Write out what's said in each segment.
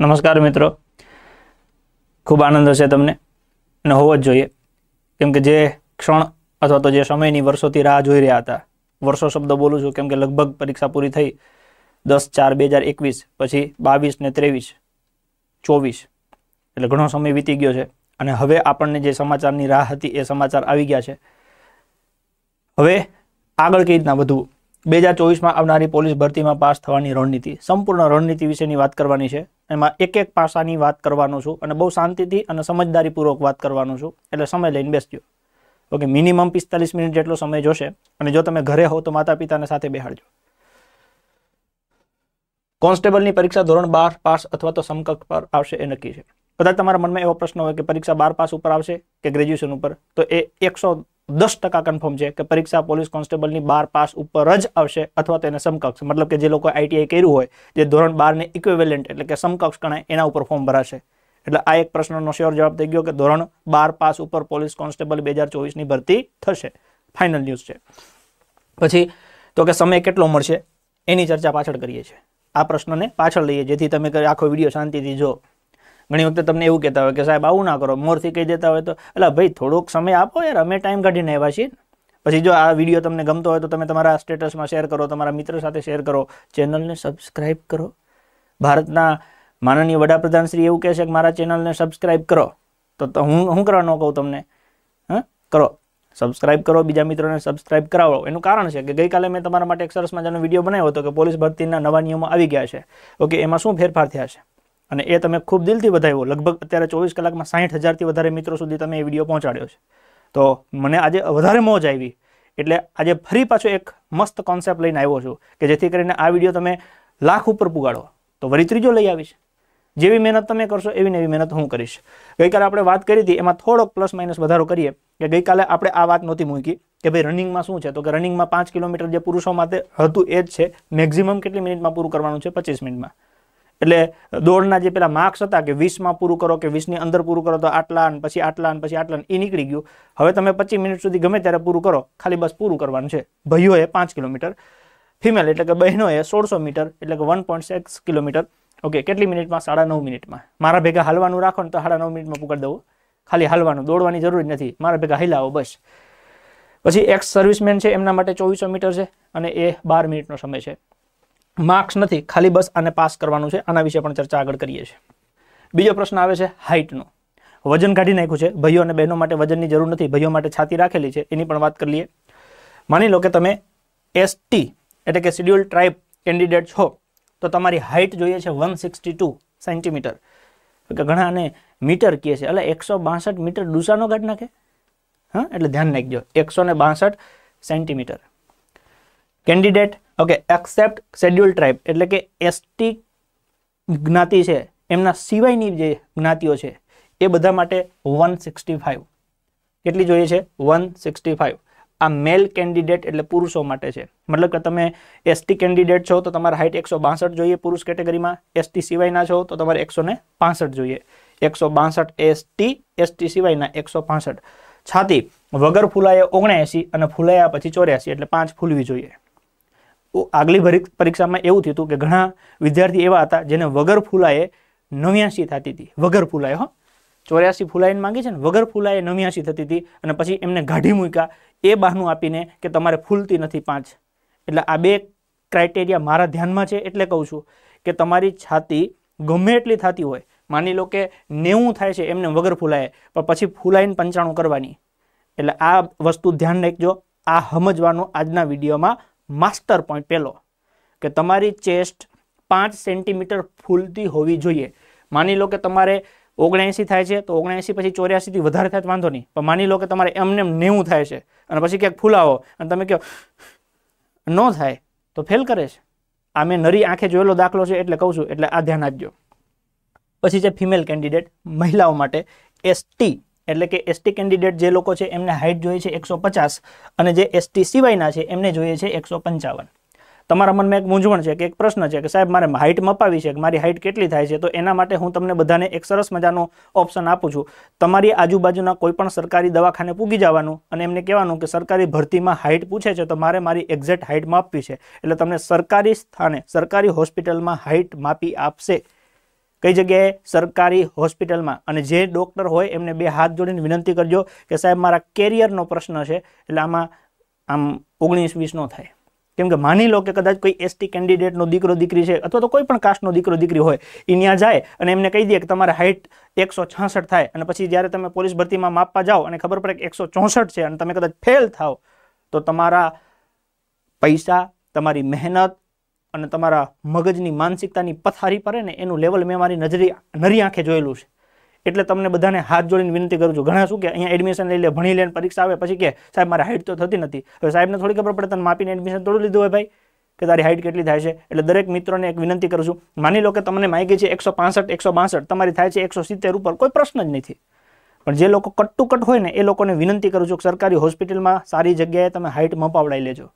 નમસ્કાર મિત્રો ખૂબ આનંદ હશે તમને અને હોવો જ જોઈએ કેમ કે જે ક્ષણ અથવા તો જે સમયની વર્ષોથી રાહ જોઈ રહ્યા હતા વર્ષો શબ્દ બોલું છું કેમ કે લગભગ પરીક્ષા પૂરી થઈ દસ ચાર બે હજાર એકવીસ પછી બાવીસ ને ત્રેવીસ ચોવીસ એટલે ઘણો સમય વીતી ગયો છે અને હવે આપણને જે સમાચારની રાહ હતી એ સમાચાર આવી ગયા છે હવે આગળ કઈ રીતના વધવું બે હજાર ચોવીસમાં આવનારી પોલીસ ભરતીમાં પાસ થવાની રણનીતિ સંપૂર્ણ રણનીતિ વિશેની વાત કરવાની છે એમાં એક એક પાસાની વાત કરવાનો છું અને બહુ શાંતિથી અને સમજદારીપૂર્વક વાત કરવાનો છું એટલે સમય લઈને બેસજો ઓકે મિનિમમ પિસ્તાલીસ મિનિટ જેટલો સમય જોશે અને જો તમે ઘરે હો તો માતા પિતાને સાથે બેહાડજો કોન્સ્ટેબલની પરીક્ષા ધોરણ બાર પાસ અથવા તો સમકક્ષ પર આવશે એ નક્કી છે બધા તમારા મનમાં એવો પ્રશ્ન હોય કે પરીક્ષા બાર પાસ ઉપર આવશે કે ગ્રેજ્યુએશન ઉપર તો એ એકસો દસ ટકા કન્ફર્મ છે કે પરીક્ષા પોલીસ કોન્સ્ટેબલની બાર પાસ ઉપર જ આવશે અથવા તો એને સમકક્ષ મતલબ કે જે લોકો આઈટીઆઈ કર્યું હોય જે ધોરણ બારને ઇક્વેવેલેન્ટ એટલે કે સમકક્ષ ગણાય એના ઉપર ફોર્મ ભરાશે એટલે આ એક પ્રશ્નનો શ્યોર જવાબ થઈ ગયો કે ધોરણ બાર પાસ ઉપર પોલીસ કોન્સ્ટેબલ બે હજાર ચોવીસની ભરતી થશે ફાઇનલ ન્યૂઝ છે પછી તો કે સમય કેટલો મળશે એની ચર્ચા પાછળ કરીએ છીએ આ પ્રશ્નને પાછળ લઈએ જેથી તમે આખો વિડીયો શાંતિથી જો ઘણી વખતે તમને એવું કહેતા હોય કે સાહેબ આવું ના કરો મોરથી કહી દેતા હોય તો એટલે ભાઈ થોડોક સમય આપો યાર અમે ટાઈમ કાઢીને આવ્યા છીએ પછી જો આ વિડીયો તમને ગમતો હોય તો તમે તમારા સ્ટેટસમાં શેર કરો તમારા મિત્ર સાથે શેર કરો ચેનલને સબસ્ક્રાઇબ કરો ભારતના માનનીય વડાપ્રધાન શ્રી એવું કહે છે કે મારા ચેનલને સબસ્ક્રાઇબ કરો તો હું શું કરવા ન કહું તમને હા કરો સબસ્ક્રાઇબ કરો બીજા મિત્રોને સબસ્ક્રાઇબ કરાવો એનું કારણ છે કે ગઈકાલે મેં તમારા માટે એક સરસ મજાનો વિડીયો બનાવ્યો હતો કે પોલીસ ભરતીના નવા નિયમો આવી ગયા છે ઓકે એમાં શું ફેરફાર થયા છે અને એ તમે ખૂબ દિલથી વધાવ્યો લગભગ અત્યારે ચોવીસ કલાકમાં સાઠ હજારથી વધારે મિત્રો સુધી તમે એ વિડીયો પહોંચાડ્યો છે તો મને આજે વધારે મોજ આવી એટલે આજે ફરી પાછો એક મસ્ત કોન્સેપ્ટ લઈને આવ્યો છું કે જેથી કરીને આ વિડીયો તમે લાખ ઉપર પુગાડો તો વરી ત્રીજો લઈ આવીશ જેવી મહેનત તમે કરશો એવી ને મહેનત હું કરીશ ગઈકાલે આપણે વાત કરી હતી એમાં થોડોક પ્લસ માઇનસ વધારો કરીએ કે ગઈકાલે આપણે આ વાત નહોતી મૂકી કે ભાઈ રનિંગમાં શું છે તો કે રનિંગમાં પાંચ કિલોમીટર જે પુરુષો માટે હતું એ જ છે મેક્ઝિમમ કેટલી મિનિટમાં પૂરું કરવાનું છે પચીસ મિનિટમાં એટલે દોડના જે પેલા માર્ક્સ હતા કે વીસમાં પૂરું કરો કે વીસની અંદર પૂરું કરો તો આટલા અને પછી આટલા અને પછી આટલા એ નીકળી ગયું હવે તમે પચીસ મિનિટ સુધી ગમે ત્યારે પૂરું કરો ખાલી બસ પૂરું કરવાનું છે ભાઈઓએ પાંચ કિલોમીટર ફિમેલ એટલે કે બહેનોએ સોળસો મીટર એટલે કે one point six kilometre okay કેટલી મિનિટમાં સાડા નવ મિનિટમાં મારા ભેગા હાલવાનું રાખો ને તો સાડા નવ મિનિટમાં પુકાર દઉં ખાલી હાલવાનું દોડવાની જરૂર નથી મારા ભેગા હિલાવો બસ પછી એક્સ સર્વિસમેન છે એમના માટે ચોવીસો મીટર છે અને એ બાર મિનિટનો સમય છે માર્ક્સ નથી ખાલી બસ આને પાસ કરવાનું છે આના વિશે પણ ચર્ચા આગળ કરીએ છીએ બીજો પ્રશ્ન આવે છે હાઇટનો વજન કાઢી નાખ્યું છે ભાઈઓ અને બહેનો માટે વજનની જરૂર નથી ભાઈઓ માટે છાતી રાખેલી છે એની પણ વાત કરી લઈએ માની લો કે તમે એસટી એટલે કે શિડ્યુલ ટ્રાઇબ કેન્ડિડેટ છો તો તમારી હાઇટ જોઈએ છે વન સિક્સટી ટુ સેન્ટીમીટર કે ઘણાને મીટર કહે છે એટલે એકસો બાસઠ મીટર ડૂસાનો કાઢ નાખે હા એટલે ધ્યાન નાખજો એકસો ને બાસઠ centimetre candidate okay except schedule tribe એટલે કે એસટી જ્ઞાતિ છે એમના સિવાયની જે જ્ઞાતિઓ છે એ બધા માટે વન કેટલી જોઈએ છે વન આ મેલ કેન્ડિડેટ એટલે પુરુષો માટે છે મતલબ કે તમે એસટી કેન્ડિડેટ છો તો તમારે હાઇટ એકસો જોઈએ પુરુષ કેટેગરીમાં એસટી સિવાયના છો તો તમારે એકસો જોઈએ એકસો બાસઠ એસટી એસટી સિવાયના એકસો છાતી વગર ફૂલાયા ઓગણએંસી અને ફૂલાયા પછી ચોર્યાસી એટલે પાંચ ફૂલવી જોઈએ આગલી પરીક્ષામાં એવું થયું કે ઘણા વિદ્યાર્થી એવા હતા જેને વગર ફૂલાએ નવ્યાસી થતી હતી વગર ફૂલાએ હો ચોર્યાસી ફૂલાઈને માંગી છે ને વગર ફૂલાએ નવ્યાસી થતી હતી અને પછી એમને ગાઢી મૂક્યા એ બહાનું આપીને કે તમારે ફૂલતી નથી પાંચ એટલે આ બે ક્રાઇટેરિયા મારા ધ્યાનમાં છે એટલે કહું છું કે તમારી છાતી ગમે એટલી થતી હોય માની લો કે નેવું થાય છે એમને વગર ફૂલાએ પણ પછી ફૂલાઈને પંચાણું કરવાની એટલે આ વસ્તુ ધ્યાન રાખજો આ સમજવાનો આજના વિડીયોમાં માસ્ટર પોઈન્ટ પહેલો કે તમારી ચેસ્ટ પાંચ સેન્ટીમીટર ફૂલતી હોવી જોઈએ માની લો કે તમારે ઓગણએંસી થાય છે તો ઓગણએંસી પછી ચોર્યાસીથી વધારે થાય વાંધો નહીં પણ માની લો કે તમારે એમને નેવું થાય છે અને પછી ક્યાંક ફૂલાવો અને તમે કહો ન થાય તો ફેલ કરે છે આ મેં નરી આંખે જોયેલો દાખલો છે એટલે કહું છું એટલે આ ધ્યાન આપજો પછી છે ફિમેલ કેન્ડિડેટ મહિલાઓ માટે એસટી એટલે કે એસટી કેન્ડિડેટ જે લોકો છે એમને હાઇટ જોઈએ છે એકસો અને જે એસટી સિવાયના છે એમને જોઈએ છે એકસો તમારા મનમાં એક મૂંઝવણ છે કે એક પ્રશ્ન છે કે સાહેબ મારે હાઇટ મપાવી છે કે મારી હાઇટ કેટલી થાય છે તો એના માટે હું તમને બધાને એક સરસ મજાનો ઓપ્શન આપું છું તમારી આજુબાજુના કોઈપણ સરકારી દવાખાને પૂગી જવાનું અને એમને કહેવાનું કે સરકારી ભરતીમાં હાઇટ પૂછે છે તો મારે મારી એક્ઝેક્ટ હાઇટ માપવી છે એટલે તમને સરકારી સ્થાને સરકારી હોસ્પિટલમાં હાઇટ માપી આપશે કઈ જગ્યાએ સરકારી હોસ્પિટલમાં અને જે ડોક્ટર હોય એમને બે હાથ જોડીને વિનંતી કરજો કે સાહેબ મારા કેરિયરનો પ્રશ્ન છે એટલે આમાં આમ ઓગણીસ વીસનો થાય કેમ કે માની લો કે કદાચ કોઈ એસટી કેન્ડિડેટનો દીકરો દીકરી છે અથવા તો કોઈ પણ કાસ્ટનો દીકરો દીકરી હોય એ ત્યાં જાય અને એમને કહી દે કે તમારે હાઇટ એકસો છાસઠ થાય અને પછી જ્યારે તમે પોલીસ ભરતીમાં માપવા જાઓ અને ખબર પડે કે એકસો ચોસઠ છે અને તમે કદાચ ફેલ થાઓ તો તમારા પૈસા તમારી મહેનત અને તમારા મગજની માનસિકતાની પથારી પડે ને એનું લેવલ મેં મારી નજરી નરી આંખે જોયેલું છે એટલે તમને બધાને હાથ જોડીને વિનંતી કરું છું ઘણા શું કે અહીંયા એડમિશન લઈ લે ભણી લે પરીક્ષા આવે પછી કે સાહેબ મારી હાઇટ તો થતી નથી હવે સાહેબને થોડી ખબર પડે તને માપીને એડમિશન થોડું લીધું હોય ભાઈ કે તારી હાઇટ કેટલી થાય છે એટલે દરેક મિત્રોને એક વિનંતી કરું છું માની લો કે તમને માગી છે એકસો પાસઠ એકસો બાસઠ તમારી થાય છે એકસો સિત્તેર ઉપર કોઈ પ્રશ્ન જ નથી પણ જે લોકો કટ ટુ કટ હોય ને એ લોકોને વિનંતી કરું છું કે સરકારી હોસ્પિટલમાં સારી જગ્યાએ તમે હાઇટ મપાવડાવી લેજો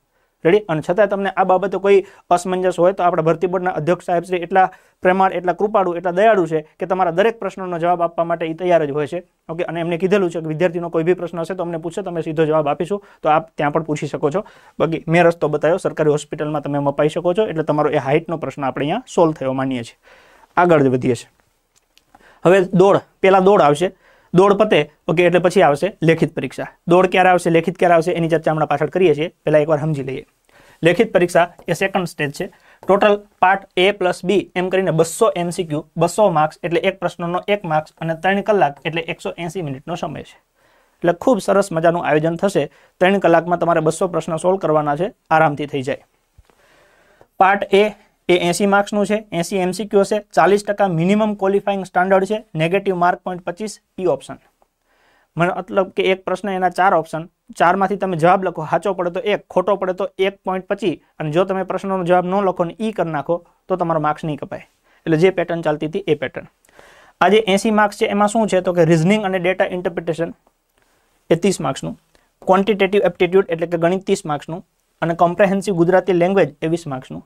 રેડી અને છતાં તમને આ બાબતે કોઈ અસમંજસ હોય તો આપણા ભરતી બોર્ડના અધ્યક્ષ સાહેબ શ્રી એટલા પ્રેમાળ એટલા કૃપાળુ એટલા દયાળુ છે કે તમારા દરેક પ્રશ્નોનો જવાબ આપવા માટે એ તૈયાર જ હોય છે ઓકે અને એમને કીધેલું છે કે વિદ્યાર્થીનો કોઈ બી પ્રશ્ન હશે તો અમને પૂછશે તમે સીધો જવાબ આપીશું તો આપ ત્યાં પણ પૂછી શકો છો બાકી મેં રસ્તો બતાવ્યો સરકારી હોસ્પિટલમાં તમે અપાઈ શકો છો એટલે તમારો એ હાઇટનો પ્રશ્ન આપણે અહીંયા સોલ્વ થયો માનીએ છીએ આગળ વધીએ છીએ હવે દોડ પહેલાં દોડ આવશે દોડ પતે ઓકે એટલે પછી આવશે લેખિત પરીક્ષા દોડ ક્યારે આવશે લેખિત ક્યારે આવશે એની ચર્ચા હમણાં પાછળ કરીએ છીએ પહેલાં એકવાર સમજી લઈએ લેખિત પરીક્ષા એ સેકન્ડ સ્ટેજ છે total part A plus B એમ કરીને બસો એમસીક્યુ બસો માર્ક્સ એટલે એક પ્રશ્નનો એક માર્ક્સ અને ત્રણ કલાક એટલે એકસો એંસી મિનિટનો સમય છે એટલે ખૂબ સરસ મજાનું આયોજન થશે ત્રણ કલાકમાં તમારે બસો પ્રશ્ન સોલ્વ કરવાના છે આરામથી થઈ જાય પાર્ટ એ એ એંસી માર્ક્સનું છે એંસી એમસીક્યુ છે ચાલીસ ટકા મિનિમમ ક્વોલિફાઇંગ સ્ટાન્ડર્ડ છે નેગેટિવ માર્ક પોઈન્ટ પચીસ ઈ ઓપ્શન મતલબ કે એક પ્રશ્ન એના ચાર ઓપ્શન ચારમાંથી તમે જવાબ લખો સાચો પડે તો એક ખોટો પડે તો એક પોઈન્ટ પચી અને જો તમે પ્રશ્નનો જવાબ ન લખો ને એ કરી નાખો તો તમારો માર્ક્સ નહીં કપાય એટલે જે પેટર્ન ચાલતી હતી એ પેટર્ન આજે એસી માર્ક્સ છે એમાં શું છે તો કે રિઝનિંગ અને ડેટા ઇન્ટરપ્રિટેશન એ ત્રીસ માર્ક્સનું ક્વોન્ટિટેટિવ એપ્ટિટ્યૂડ એટલે કે ગણિત ત્રીસ માર્ક્સનું અને કોમ્પ્રેહેન્સિવ ગુજરાતી લેંગ્વેજ એ વીસ માર્ક્સનું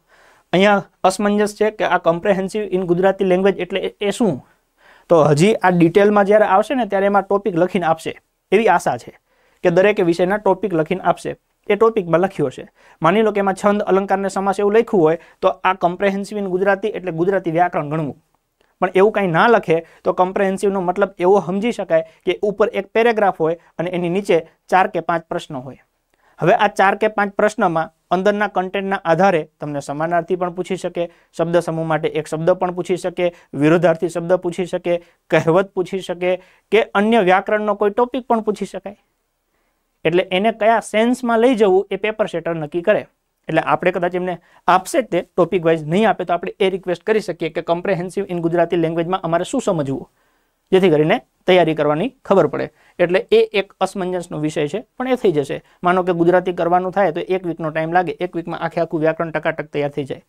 અહીંયા અસમંજસ છે કે આ કોમ્પ્રેહેન્સિવ ઇન ગુજરાતી લેંગ્વેજ એટલે એ શું તો હજી આ ડિટેલમાં જ્યારે આવશે ને ત્યારે એમાં ટોપિક લખીને આપશે એવી આશા છે કે દરેક વિષયના ટોપિક લખીને આપશે એ ટોપિકમાં લખ્યો છે માની લો કે એમાં છંદ અલંકારને સમાસ એવું લખ્યું હોય તો આ કમ્પ્રેહેન્સિવ ઇન ગુજરાતી એટલે ગુજરાતી વ્યાકરણ ગણવું પણ એવું કંઈ ના લખે તો કમ્પ્રેહેન્સિવનો મતલબ એવો સમજી શકાય કે ઉપર એક પેરેગ્રાફ હોય અને એની નીચે ચાર કે પાંચ પ્રશ્નો હોય હવે આ ચાર કે પાંચ પ્રશ્નમાં અંદરના કન્ટેન્ટના આધારે તમને સમાનાર્થી પણ પૂછી શકે શબ્દ સમૂહ માટે એક શબ્દ પણ પૂછી શકે વિરોધાર્થી શબ્દ પૂછી શકે કહેવત પૂછી શકે કે અન્ય વ્યાકરણનો કોઈ ટોપિક પણ પૂછી શકાય એટલે એને કયા સેન્સમાં લઈ જવું એ પેપર સેટર નક્કી કરે એટલે આપણે કદાચ એમને આપશે તે ટોપિક વાઇઝ નહીં આપે તો આપણે એ રિક્વેસ્ટ કરી શકીએ કે કમ્પ્રેહેન્સિવ ઇન ગુજરાતી લેંગ્વેજમાં અમારે શું સમજવું જેથી કરીને તૈયારી કરવાની ખબર પડે એટલે એ એક અસમંજસનો વિષય છે પણ એ થઈ જશે માનો કે ગુજરાતી કરવાનું થાય તો એક વીકનો ટાઈમ લાગે એક વીકમાં આખે આખું વ્યાકરણ ટકાટક તૈયાર થઈ જાય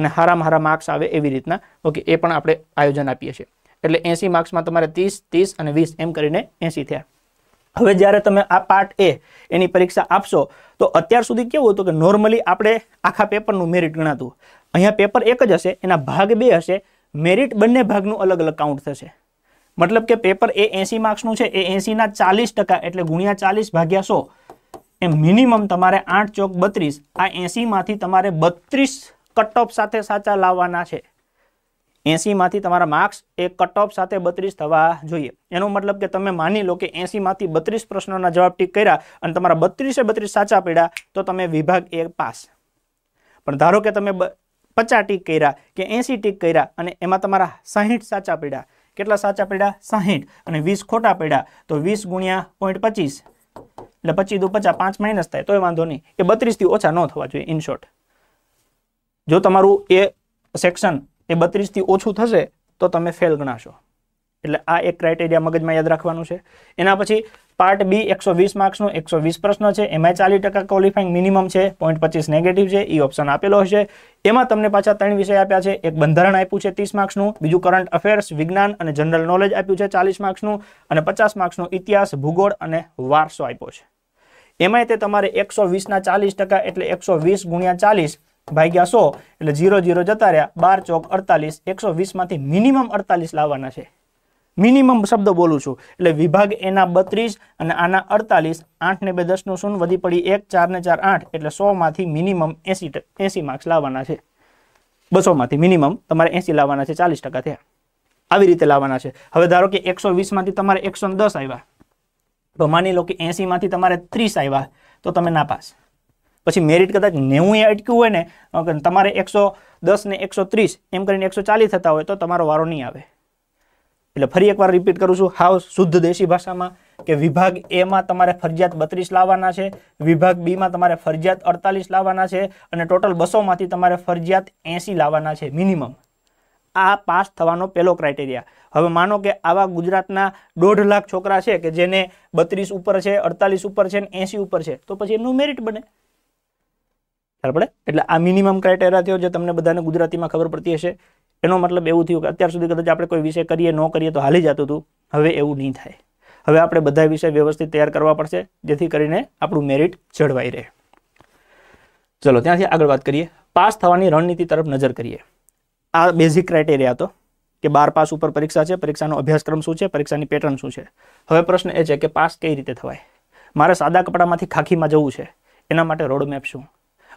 અને હારામાં હારા માર્ક્સ આવે એવી રીતના ઓકે એ પણ આપણે આયોજન આપીએ છીએ એટલે એંસી માર્ક્સમાં તમારે ત્રીસ ત્રીસ અને વીસ એમ કરીને એંસી થયા હવે જ્યારે તમે આ પાર્ટ એ એની પરીક્ષા આપશો તો અત્યાર સુધી કેવું હતું કે નોર્મલી આપણે આખા પેપરનું મેરિટ ગણાતું અહીંયા પેપર એક જ હશે એના ભાગ બે હશે મેરિટ બંને ભાગનું અલગ અલગ કાઉન્ટ થશે મતલબ કે પેપર એ એસી માર્ક્સનું છે એ એસીના ચાલીસ ટકા એટલે ગુણ્યા ચાલીસ ભાગ્યા સો એ મિનિમમ તમારે આઠ ચોક બત્રીસ આ એસીમાંથી તમારે બત્રીસ કટ સાથે સાચા લાવવાના છે એસીમાંથી તમારા માર્ક્સ એ કટ સાથે બત્રીસ થવા જોઈએ એનો મતલબ કે તમે માની લો કે એસીમાંથી બત્રીસ પ્રશ્નોના જવાબ ટીક કર્યા અને તમારા બત્રીસે બત્રીસ સાચા પડ્યા તો તમે વિભાગ એ પાસ પણ ધારો કે તમે પચાસ ટીક કર્યા કે એસી ટીક કર્યા અને એમાં તમારા સાહીઠ સાચા પડ્યા કેટલા સાચા પડ્યા સાહીઠ અને વીસ ખોટા પડ્યા તો વીસ ગુણ્યા પોઈન્ટ પચીસ એટલે પચીસ દુ પચાસ પાંચ માઇનસ થાય તોય વાંધો નહીં એ બત્રીસથી ઓછા ન થવા જોઈએ ઇન શોર્ટ જો તમારું એ સેક્શન એ બત્રીસ થી ઓછું થશે તો તમે ફેલ ગણાશો એટલે આ એક ક્રાઇટેરિયા મગજમાં યાદ રાખવાનું છે એના પછી પાર્ટ બી એકસો વીસ માર્ક્સનો એકસો વીસ પ્રશ્ન છે એમાં ચાલીસ ટકા ક્વોલિફાઈંગ મિનિમમ છે પોઈન્ટ પચીસ નેગેટિવ છે એ e ઓપ્શન આપેલો હશે એમાં તમને પાછા ત્રણ વિષય આપ્યા છે એક બંધારણ આપ્યું છે ત્રીસ માર્ક્સનું બીજું કરંટ અફેર્સ વિજ્ઞાન અને જનરલ નોલેજ આપ્યું છે ચાલીસ માર્ક્સનું અને પચાસ માર્ક્સનું ઇતિહાસ ભૂગોળ અને વારસો આપ્યો છે એમાંય તે તમારે એકસો વીસના ચાલીસ ટકા એટલે એકસો વીસ ગુણ્યા ચાલીસ ભાગ્યા સો એટલે જીરો જીરો જતા રહ્યા બાર ચોક અડતાલીસ એકસો વીસમાંથી મિનિમમ અડતાલીસ લાવવાના છે મિનિમમ શબ્દ બોલું છું એટલે વિભાગ એના બત્રીસ અને આના અડતાલીસ આઠ ને બે દસનું શૂન્ય વધી પડી એક ચાર ને ચાર આઠ એટલે સોમાંથી મિનિમમ એસી એસી માર્ક્સ લાવવાના છે બસોમાંથી મિનિમમ તમારે એસી લાવવાના છે ચાલીસ ટકા થયા આવી રીતે લાવવાના છે હવે ધારો કે એકસો વીસમાંથી તમારે એકસો દસ આવ્યા તો માની લો કે એસીમાંથી તમારે ત્રીસ આવ્યા તો તમે ના પાસ પછી મેરિટ કદાચ નેવું એ અટક્યું હોય ને તમારે એકસો દસ ને એકસો ત્રીસ એમ કરીને એકસો ચાલીસ થતા હોય તો તમારો વારો નહીં આવે એટલે ફરી એકવાર રિપીટ કરું છું હાવ શુદ્ધ દેશી ભાષામાં કે વિભાગ એમાં તમારે ફરજિયાત બત્રીસ લાવવાના છે વિભાગ બીમાં તમારે ફરજિયાત અડતાલીસ લાવવાના છે અને ટોટલ બસોમાંથી તમારે ફરજિયાત એંસી લાવવાના છે મિનિમમ આ પાસ થવાનો પહેલો ક્રાઇટેરિયા હવે માનો કે આવા ગુજરાતના દોઢ લાખ છોકરા છે કે જેને બત્રીસ ઉપર છે અડતાલીસ ઉપર છે ને એંસી ઉપર છે તો પછી એમનું મેરિટ બને ખ્યાલ પડે એટલે આ મિનિમમ ક્રાઇટેરિયા થયો જે તમને બધાને ગુજરાતીમાં ખબર પડતી હશે એનો મતલબ એવું થયું કે અત્યાર સુધી કદાચ આપણે કોઈ વિષય કરીએ ન કરીએ તો હાલી જતું હતું હવે એવું નહીં થાય હવે આપણે બધા વિષય વ્યવસ્થિત તૈયાર કરવા પડશે જેથી કરીને આપણું મેરિટ જળવાઈ રહે ચલો ત્યાંથી આગળ વાત કરીએ પાસ થવાની રણનીતિ તરફ નજર કરીએ આ બેઝિક ક્રાઇટેરિયા હતો કે બાર પાસ ઉપર પરીક્ષા છે પરીક્ષાનો અભ્યાસક્રમ શું છે પરીક્ષાની પેટર્ન શું છે હવે પ્રશ્ન એ છે કે પાસ કઈ રીતે થવાય મારે સાદા કપડામાંથી ખાખીમાં જવું છે એના માટે રોડમેપ શું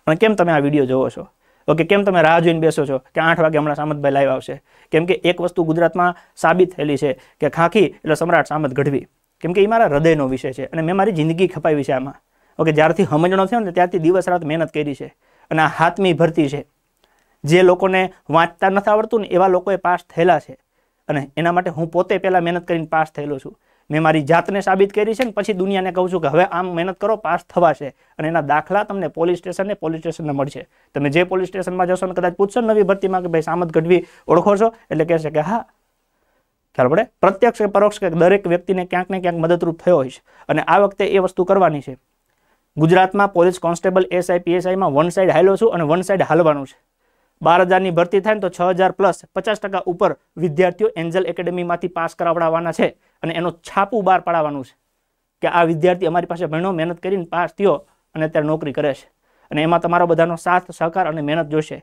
અને કેમ તમે આ વિડીયો જોવો છો ઓકે કેમ તમે રાહ જોઈને બેસો છો કે આઠ વાગે હમણાં સામતભાઈ લાઈવ આવશે કેમ કે એક વસ્તુ ગુજરાતમાં સાબિત થયેલી છે કે ખાંખી એટલે સમ્રાટ સામત ગઢવી કેમ કે એ મારા હૃદયનો વિષય છે અને મેં મારી જિંદગી ખપાવી છે આમાં ઓકે જ્યારથી સમજણો થયો ને ત્યારથી દિવસ રાત મહેનત કરી છે અને આ હાથમી ભરતી છે જે લોકોને વાંચતા નથી આવડતું ને એવા લોકોએ પાસ થયેલા છે અને એના માટે હું પોતે પહેલાં મહેનત કરીને પાસ થયેલો છું મેં મારી જાતને સાબિત કરી છે ને પછી દુનિયાને કહું છું કે હવે આમ મહેનત કરો પાસ થવાશે અને એના દાખલા તમને પોલીસ સ્ટેશન સ્ટેશનને પોલીસ સ્ટેશનને મળશે તમે જે પોલીસ સ્ટેશનમાં જશો ને કદાચ પૂછશો નવી ભરતીમાં કે ભાઈ સામત ગઢવી ઓળખો છો એટલે કહેશે કે હા ખ્યાલ પડે પ્રત્યક્ષ કે પરોક્ષ કે દરેક વ્યક્તિને ક્યાંક ને ક્યાંક મદદરૂપ થયો હોય છે અને આ વખતે એ વસ્તુ કરવાની છે ગુજરાતમાં પોલીસ કોન્સ્ટેબલ એસઆઈ પીએસઆઈમાં વન સાઈડ હાલો છું અને વન સાઈડ હાલવાનું છે બાર હજારની ભરતી થાય ને તો છ હજાર પ્લસ પચાસ ટકા ઉપર વિદ્યાર્થીઓ એન્જલ એકેડમીમાંથી પાસ કરાવડાવવાના છે અને એનો છાપું બહાર પાડવાનું છે કે આ વિદ્યાર્થી અમારી પાસે ભણ્યો મહેનત કરીને પાસ થયો અને અત્યારે નોકરી કરે છે અને એમાં તમારો બધાનો સાથ સહકાર અને મહેનત જોશે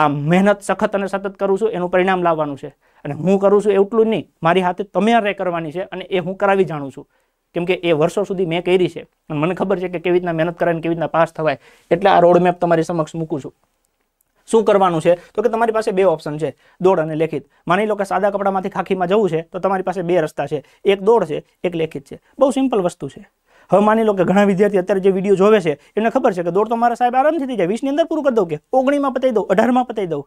આ મહેનત સખત અને સતત કરું છું એનું પરિણામ લાવવાનું છે અને હું કરું છું એટલું નહીં મારી હાથે તમે રે કરવાની છે અને એ હું કરાવી જાણું છું કેમ કે એ વર્ષો સુધી મેં કરી છે અને મને ખબર છે કે કેવી રીતના મહેનત કરાય કેવી રીતના પાસ થવાય એટલે આ રોડમેપ તમારી સમક્ષ મૂકું છું શું કરવાનું છે તો કે તમારી પાસે બે ઓપ્શન છે દોડ અને લેખિત માની લો કે સાદા કપડામાંથી ખાખીમાં જવું છે તો તમારી પાસે બે રસ્તા છે એક દોડ છે એક લેખિત છે બહુ સિમ્પલ વસ્તુ છે હવે માની લો કે ઘણા વિદ્યાર્થી અત્યારે જે વિડીયો જોવે છે એમને ખબર છે કે દોડ તો મારા સાહેબ આરામથી થઈ જાય વીસની અંદર પૂરું કરી દઉં કે ઓગણીમાં પતાવી દઉં અઢારમાં પતાવી દઉં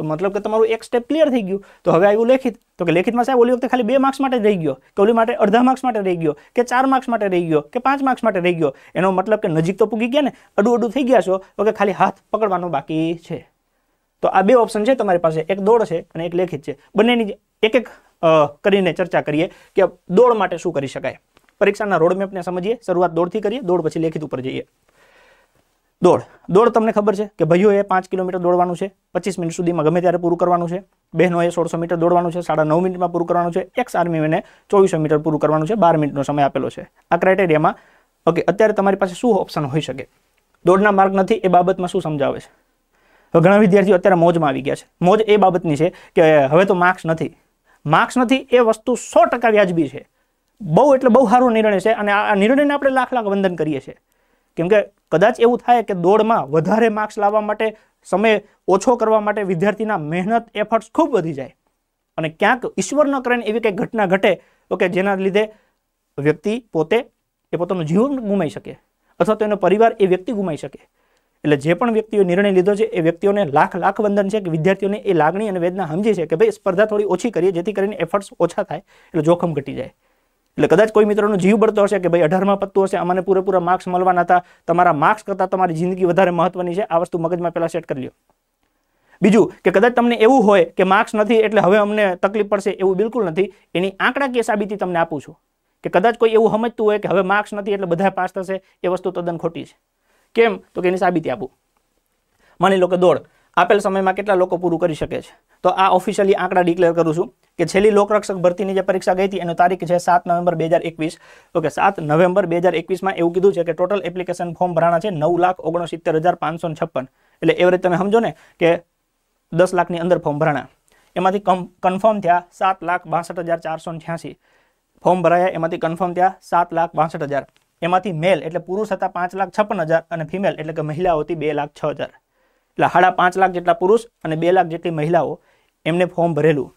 તો મતલબ કે તમારું એક સ્ટેપ ક્લિયર થઈ ગયું તો હવે આવ્યું લેખિત તો કે લેખિતમાં સાહેબ ઓલી વખતે ખાલી બે માર્ક્સ માટે રહી ગયો કે ઓલી માટે અડધા માર્ક્સ માટે રહી ગયો કે ચાર માર્ક્સ માટે રહી ગયો કે પાંચ માર્ક્સ માટે રહી ગયો એનો મતલબ કે નજીક તો પૂગી ગયા ને અડું અડુ થઈ ગયા છો તો કે ખાલી હાથ પકડવાનો બાકી છે તો આ બે ઓપ્શન છે તમારી પાસે એક દોડ છે અને એક લેખિત છે બંનેની એક એક કરીને ચર્ચા કરીએ કે દોડ માટે શું કરી શકાય પરીક્ષાના રોડમેપને સમજીએ શરૂઆત દોડથી કરીએ દોડ પછી લેખિત ઉપર જઈએ દોડ દોડ તમને ખબર છે કે ભાઈઓએ પાંચ કિલોમીટર દોડવાનું છે પચીસ મિનિટ સુધીમાં ગમે ત્યારે પૂરું કરવાનું છે બહેનોએ સોળસો મીટર દોડવાનું છે સાડા નવ મિનિટમાં પૂરું કરવાનું છે એક્સ આર્મીઓને ચોવીસો મીટર પૂરું કરવાનું છે બાર મિનિટનો સમય આપેલો છે આ ક્રાઇટેરિયામાં ઓકે અત્યારે તમારી પાસે શું ઓપ્શન હોઈ શકે દોડના માર્ગ નથી એ બાબતમાં શું સમજાવે છે ઘણા વિદ્યાર્થીઓ અત્યારે મોજમાં આવી ગયા છે મોજ એ બાબતની છે કે હવે તો માર્ક્સ નથી માર્ક્સ નથી એ વસ્તુ સો ટકા વ્યાજબી છે બહુ એટલે બહુ સારો નિર્ણય છે અને આ નિર્ણયને આપણે લાખ લાખ વંદન કરીએ છીએ કેમકે કદાચ એવું થાય કે દોડમાં વધારે માર્ક્સ લાવવા માટે સમય ઓછો કરવા માટે વિદ્યાર્થીના મહેનત એફર્ટ્સ ખૂબ વધી જાય અને ક્યાંક ઈશ્વર ન કરે એવી કંઈક ઘટના ઘટે તો કે જેના લીધે વ્યક્તિ પોતે એ પોતાનું જીવન ગુમાઈ શકે અથવા તો એનો પરિવાર એ વ્યક્તિ ગુમાઈ શકે એટલે જે પણ વ્યક્તિઓ નિર્ણય લીધો છે એ વ્યક્તિઓને લાખ લાખ વંદન છે કે વિદ્યાર્થીઓને એ લાગણી અને વેદના સમજી છે કે ભાઈ સ્પર્ધા થોડી ઓછી કરીએ જેથી કરીને એફર્ટ્સ ઓછા થાય એટલે જોખમ ઘટી જાય એટલે કદાચ કોઈ મિત્રોનો જીવ બળતો હશે કે ભાઈ અઢારમાં પત્તું હશે અમને પૂરેપૂરા માર્ક્સ મળવાના હતા તમારા માર્ક્સ કરતાં તમારી જિંદગી વધારે મહત્વની છે આ વસ્તુ મગજમાં પહેલાં સેટ કરી લો બીજું કે કદાચ તમને એવું હોય કે માર્ક્સ નથી એટલે હવે અમને તકલીફ પડશે એવું બિલકુલ નથી એની આંકડાકીય સાબિતી તમને આપું છું કે કદાચ કોઈ એવું સમજતું હોય કે હવે માર્ક્સ નથી એટલે બધા પાસ થશે એ વસ્તુ તદ્દન ખોટી છે કેમ તો કે એની સાબિતી આપું માની લો કે દોડ આપેલ સમયમાં કેટલા લોકો પૂરું કરી શકે છે તો આ ઓફિશિયલી આંકડા ડિક્લેર કરું છું કે છેલ્લી લોકરક્ષક ભરતીની જે પરીક્ષા ગઈ હતી એનો તારીખ છે સાત નવેમ્બર બે હજાર એકવીસ ઓકે સાત નવેમ્બર બે હજાર એકવીસમાં એવું કીધું છે કે ટોટલ એપ્લિકેશન ફોર્મ ભરાણા છે નવ લાખ ઓગણસિત્તેર હજાર પાંચસો છપ્પન એટલે એવરેજ તમે સમજો ને કે દસ લાખની અંદર ફોર્મ ભરાણા એમાંથી કન્ફર્મ થયા સાત લાખ બાસઠ હજાર ચારસો છ્યાસી ફોર્મ ભરાયા એમાંથી કન્ફર્મ થયા સાત લાખ બાસઠ હજાર એમાંથી મેલ એટલે પુરુષ હતા પાંચ લાખ છપ્પન હજાર અને ફિમેલ એટલે કે મહિલાઓ હતી બે લાખ છ હજાર એટલે સાડા પાંચ લાખ જેટલા પુરુષ અને બે લાખ જેટલી મહિલાઓ એમને ફોર્મ ભરેલું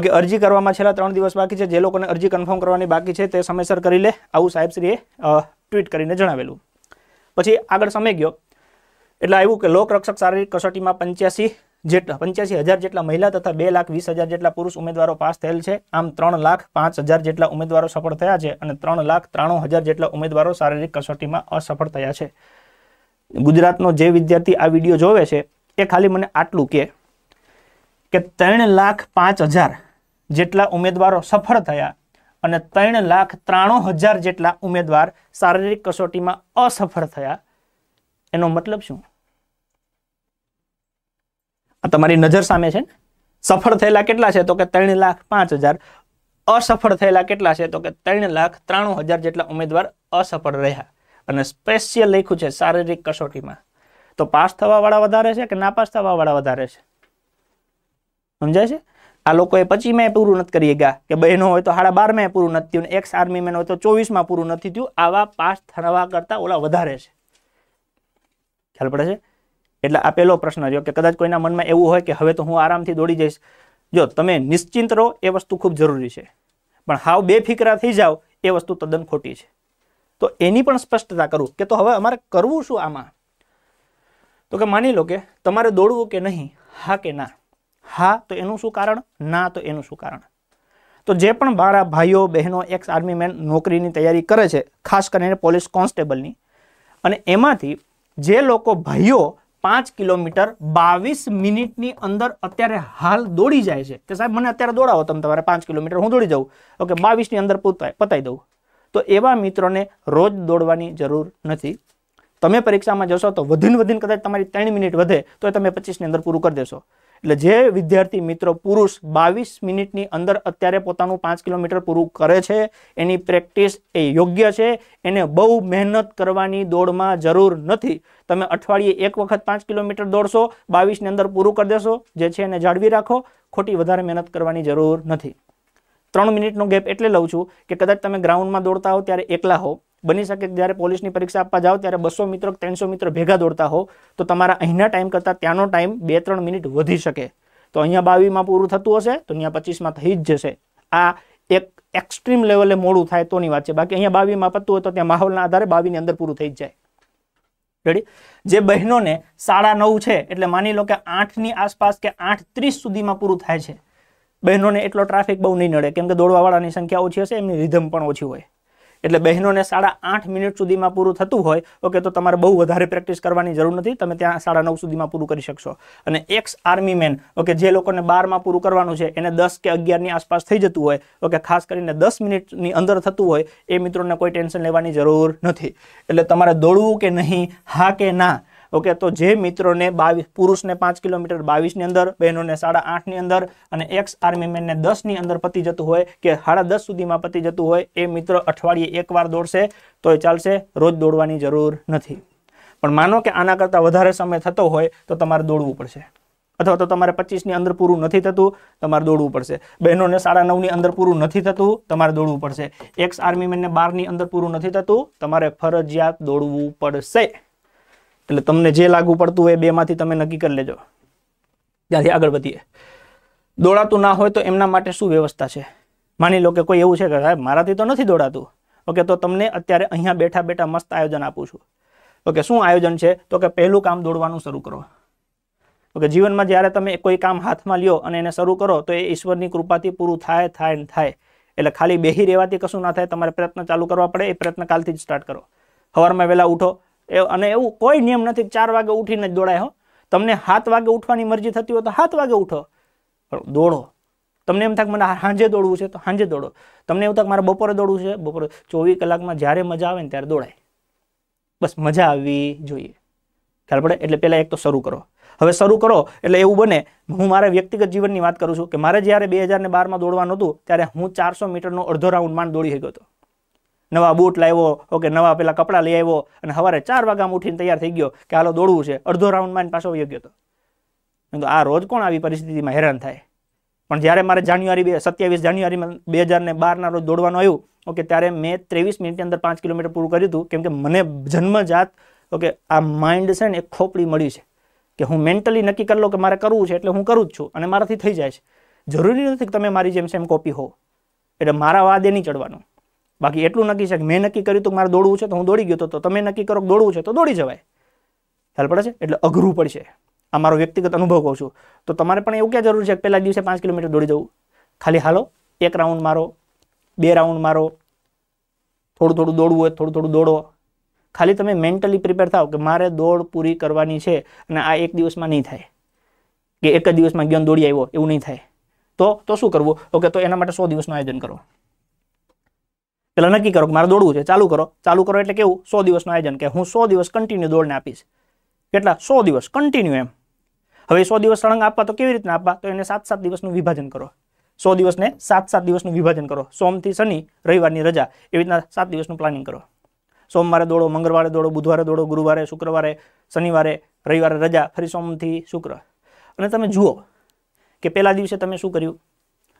ઓકે અરજી કરવામાં છેલ્લા ત્રણ દિવસ બાકી છે જે લોકોને અરજી કન્ફર્મ કરવાની બાકી છે તે સમયસર કરી લે આવું સાહેબશ્રીએ ટ્વીટ કરીને જણાવેલું પછી આગળ સમય ગયો એટલે આવ્યું કે લોકરક્ષક શારીરિક કસોટીમાં પંચ્યાસી જેટલા પંચ્યાસી હજાર જેટલા મહિલા તથા બે લાખ વીસ હજાર જેટલા પુરુષ ઉમેદવારો પાસ થયેલ છે આમ ત્રણ લાખ પાંચ હજાર જેટલા ઉમેદવારો સફળ થયા છે અને ત્રણ લાખ ત્રાણું હજાર જેટલા ઉમેદવારો શારીરિક કસોટીમાં અસફળ થયા છે ગુજરાતનો જે વિદ્યાર્થી આ વિડીયો જોવે છે એ ખાલી મને આટલું કે કે ત્રણ લાખ પાંચ હજાર જેટલા ઉમેદવારો સફળ થયા અને ત્રણ લાખ ત્રાણું હજાર જેટલા ઉમેદવાર શારીરિક કસોટીમાં અસફળ થયા એનો મતલબ શું આ તમારી નજર સામે છે ને સફળ થયેલા કેટલા છે તો કે ત્રણ લાખ પાંચ હજાર અસફળ થયેલા કેટલા છે તો કે ત્રણ લાખ ત્રાણું હજાર જેટલા ઉમેદવાર અસફળ રહ્યા અને સ્પેશિયલ લખ્યું છે શારીરિક કસોટીમાં તો પાસ થવાવાળા વધારે છે કે નાપાસ થવાવાળા વધારે છે સમજાય છે આ લોકોએ મેં પૂરું નથી કરી ગયા કે બહેનો હોય તો સાડા મેં પૂરું નથી થયું એક્સ આર્મી મેન હોય તો ચોવીસમાં પૂરું નથી થયું આવા પાસ થવા કરતા ઓલા વધારે છે ખ્યાલ પડે છે એટલે આ પહેલો પ્રશ્ન રહ્યો કે કદાચ કોઈના મનમાં એવું હોય કે હવે તો હું આરામથી દોડી જઈશ જો તમે નિશ્ચિંત રહો એ વસ્તુ ખૂબ જરૂરી છે પણ હાવ બેફિકરા થઈ જાઓ એ વસ્તુ તદ્દન ખોટી છે તો એની પણ સ્પષ્ટતા કરું કે તો હવે અમારે કરવું શું આમાં તો કે માની લો કે તમારે દોડવું કે નહીં હા કે ના હા તો એનું શું કારણ ના તો એનું શું કારણ તો જે પણ મારા ભાઈઓ બહેનો એક્સ આર્મી મેન નોકરીની તૈયારી કરે છે ખાસ કરીને પોલીસ કોન્સ્ટેબલની અને એમાંથી જે લોકો ભાઈઓ પાંચ કિલોમીટર બાવીસ મિનિટની અંદર અત્યારે હાલ દોડી જાય છે કે સાહેબ મને અત્યારે દોડાવો તમે તમારે પાંચ કિલોમીટર હું દોડી જાઉં ઓકે બાવીસની અંદર પૂતાય પતાવી દઉં તો એવા મિત્રોને રોજ દોડવાની જરૂર નથી તમે પરીક્ષામાં જશો તો વધીને વધીને કદાચ તમારી ત્રણ મિનિટ વધે તો તમે પચીસની અંદર પૂરું કરી દેશો એટલે જે વિદ્યાર્થી મિત્રો પુરુષ બાવીસ મિનિટની અંદર અત્યારે પોતાનું પાંચ કિલોમીટર પૂરું કરે છે એની પ્રેક્ટિસ એ યોગ્ય છે એને બહુ મહેનત કરવાની દોડમાં જરૂર નથી તમે અઠવાડિયે એક વખત પાંચ કિલોમીટર દોડશો બાવીસની અંદર પૂરું કરી દેશો જે છે એને જાળવી રાખો ખોટી વધારે મહેનત કરવાની જરૂર નથી ત્રણ મિનિટનો ગેપ એટલે લઉં છું કે કદાચ તમે ગ્રાઉન્ડમાં દોડતા હો ત્યારે એકલા હો બની શકે કે જ્યારે પોલીસની પરીક્ષા આપવા જાઓ ત્યારે બસો મિત્રો ત્રણસો મિત્રો ભેગા દોડતા હો તો તમારા અહીંના ટાઈમ કરતાં ત્યાંનો ટાઈમ બે ત્રણ મિનિટ વધી શકે તો અહીંયા બાવીમાં પૂરું થતું હશે તો અહીંયા પચીસમાં થઈ જ જશે આ એક એક્સ્ટ્રીમ લેવલે મોડું થાય તોની વાત છે બાકી અહીંયા બાવીમાં પતું હોય તો ત્યાં માહોલના આધારે બાવીની અંદર પૂરું થઈ જ જાય રેડી જે બહેનોને સાડા નવ છે એટલે માની લો કે આઠની આસપાસ કે આઠ ત્રીસ સુધીમાં પૂરું થાય છે બહેનોને એટલો ટ્રાફિક બહુ નહીં નડે કેમ કે દોડવાવાળાની સંખ્યા ઓછી હશે એમની રિધમ પણ ઓછી હોય એટલે બહેનોને સાડા આઠ મિનિટ સુધીમાં પૂરું થતું હોય ઓકે તો તમારે બહુ વધારે પ્રેક્ટિસ કરવાની જરૂર નથી તમે ત્યાં સાડા નવ સુધીમાં પૂરું કરી શકશો અને એક્સ આર્મી મેન ઓકે જે લોકોને બારમાં પૂરું કરવાનું છે એને દસ કે અગિયારની આસપાસ થઈ જતું હોય ઓકે ખાસ કરીને દસ મિનિટની અંદર થતું હોય એ મિત્રોને કોઈ ટેન્શન લેવાની જરૂર નથી એટલે તમારે દોડવું કે નહીં હા કે ના ઓકે તો જે મિત્રોને બાવીસ પુરુષને પાંચ કિલોમીટર બાવીસની અંદર બહેનોને સાડા આઠની અંદર અને એક્સ આર્મી મેનને દસની અંદર પતી જતું હોય કે સાડા દસ સુધીમાં પતી જતું હોય એ મિત્ર અઠવાડિયે એકવાર દોડશે તો એ ચાલશે રોજ દોડવાની જરૂર નથી પણ માનો કે આના કરતાં વધારે સમય થતો હોય તો તમારે દોડવું પડશે અથવા તો તમારે પચીસની અંદર પૂરું નથી થતું તમારે દોડવું પડશે બહેનોને સાડા નવની અંદર પૂરું નથી થતું તમારે દોડવું પડશે એક્સ આર્મી મેનને બારની અંદર પૂરું નથી થતું તમારે ફરજિયાત દોડવું પડશે એટલે તમને જે લાગુ પડતું હોય બેમાંથી તમે નક્કી કરી લેજો ત્યાંથી આગળ વધીએ દોડાતું ના હોય તો એમના માટે શું વ્યવસ્થા છે માની લો કે કોઈ એવું છે કે સાહેબ મારાથી તો નથી દોડાતું ઓકે તો તમને અત્યારે અહીંયા બેઠા બેઠા મસ્ત આયોજન આપું છું ઓકે શું આયોજન છે તો કે પહેલું કામ દોડવાનું શરૂ કરો ઓકે જીવનમાં જ્યારે તમે કોઈ કામ હાથમાં લ્યો અને એને શરૂ કરો તો એ ઈશ્વરની કૃપાથી પૂરું થાય થાય ને થાય એટલે ખાલી બેહી રહેવાથી કશું ના થાય તમારે પ્રયત્ન ચાલુ કરવા પડે એ પ્રયત્ન કાલથી જ સ્ટાર્ટ કરો સવારમાં વહેલા ઉઠો અને એવું કોઈ નિયમ નથી ચાર વાગે ઉઠીને જ દોડાય હો તમને સાત વાગે ઉઠવાની મરજી થતી હોય તો હાથ વાગે ઉઠો દોડો તમને એમ થાય મને સાંજે દોડવું છે તો સાંજે દોડો તમને એવું થાય મારે બપોરે દોડવું છે બપોરે ચોવીસ કલાકમાં જ્યારે મજા આવે ને ત્યારે દોડાય બસ મજા આવવી જોઈએ ખ્યાલ પડે એટલે પહેલાં એક તો શરૂ કરો હવે શરૂ કરો એટલે એવું બને હું મારા વ્યક્તિગત જીવનની વાત કરું છું કે મારે જ્યારે બે હજારને બારમાં દોડવાનું હતું ત્યારે હું ચારસો મીટરનો અડધો રાઉન્ડ માંડ દોડી શક્યો હતો નવા બૂટ લાવ્યો ઓકે નવા પેલા કપડાં લઈ આવ્યો અને સવારે ચાર વાગ્યામાં ઉઠીને તૈયાર થઈ ગયો કે હાલો દોડવું છે અડધો રાઉન્ડ રાઉન્ડમાં પાછો વયો ગયો તો આ રોજ કોણ આવી પરિસ્થિતિમાં હેરાન થાય પણ જ્યારે મારે જાન્યુઆરી બે સત્યાવીસ જાન્યુઆરીમાં બે હજાર ને બારના રોજ દોડવાનું આવ્યું ઓકે ત્યારે મેં ત્રેવીસ મિનિટની અંદર પાંચ કિલોમીટર પૂરું કર્યું હતું કેમ કે મને જન્મજાત ઓકે આ માઇન્ડ છે ને એ ખોપડી મળી છે કે હું મેન્ટલી નક્કી કરી લઉં કે મારે કરવું છે એટલે હું કરું જ છું અને મારાથી થઈ જાય છે જરૂરી નથી કે તમે મારી જેમ સેમ કોપી હો એટલે મારા વાદે નહીં ચડવાનું બાકી એટલું નક્કી છે કે મેં નક્કી કર્યું તું મારે દોડવું છે તો હું દોડી ગયો તો તમે નક્કી કરો દોડવું છે તો દોડી જવાય ખ્યાલ પડે છે એટલે અઘરું પડશે આ મારો વ્યક્તિગત અનુભવ કહું છું તો તમારે પણ એવું ક્યાં જરૂર છે કે પહેલા દિવસે પાંચ કિલોમીટર દોડી જવું ખાલી હાલો એક રાઉન્ડ મારો બે રાઉન્ડ મારો થોડું થોડું દોડવું હોય થોડું થોડું દોડો ખાલી તમે મેન્ટલી પ્રિપેર થાઓ કે મારે દોડ પૂરી કરવાની છે અને આ એક દિવસમાં નહીં થાય કે એક જ દિવસમાં જ્ઞાન દોડી આવ્યો એવું નહીં થાય તો તો શું કરવું ઓકે તો એના માટે સો દિવસનું આયોજન કરો પેલા નક્કી કરો કે મારે દોડવું છે ચાલુ કરો ચાલુ કરો એટલે કેવું સો દિવસનું આયોજન કે હું સો દિવસ કન્ટિન્યુ દોડને આપીશ કેટલા સો દિવસ કન્ટિન્યુ એમ હવે સો દિવસ સળંગ આપવા તો કેવી રીતના આપવા તો એને સાત સાત દિવસનું વિભાજન કરો સો દિવસને સાત સાત દિવસનું વિભાજન કરો સોમથી શનિ રવિવારની રજા એવી રીતના સાત દિવસનું પ્લાનિંગ કરો સોમવારે દોડો મંગળવારે દોડો બુધવારે દોડો ગુરુવારે શુક્રવારે શનિવારે રવિવારે રજા ફરી સોમથી શુક્ર અને તમે જુઓ કે પહેલા દિવસે તમે શું કર્યું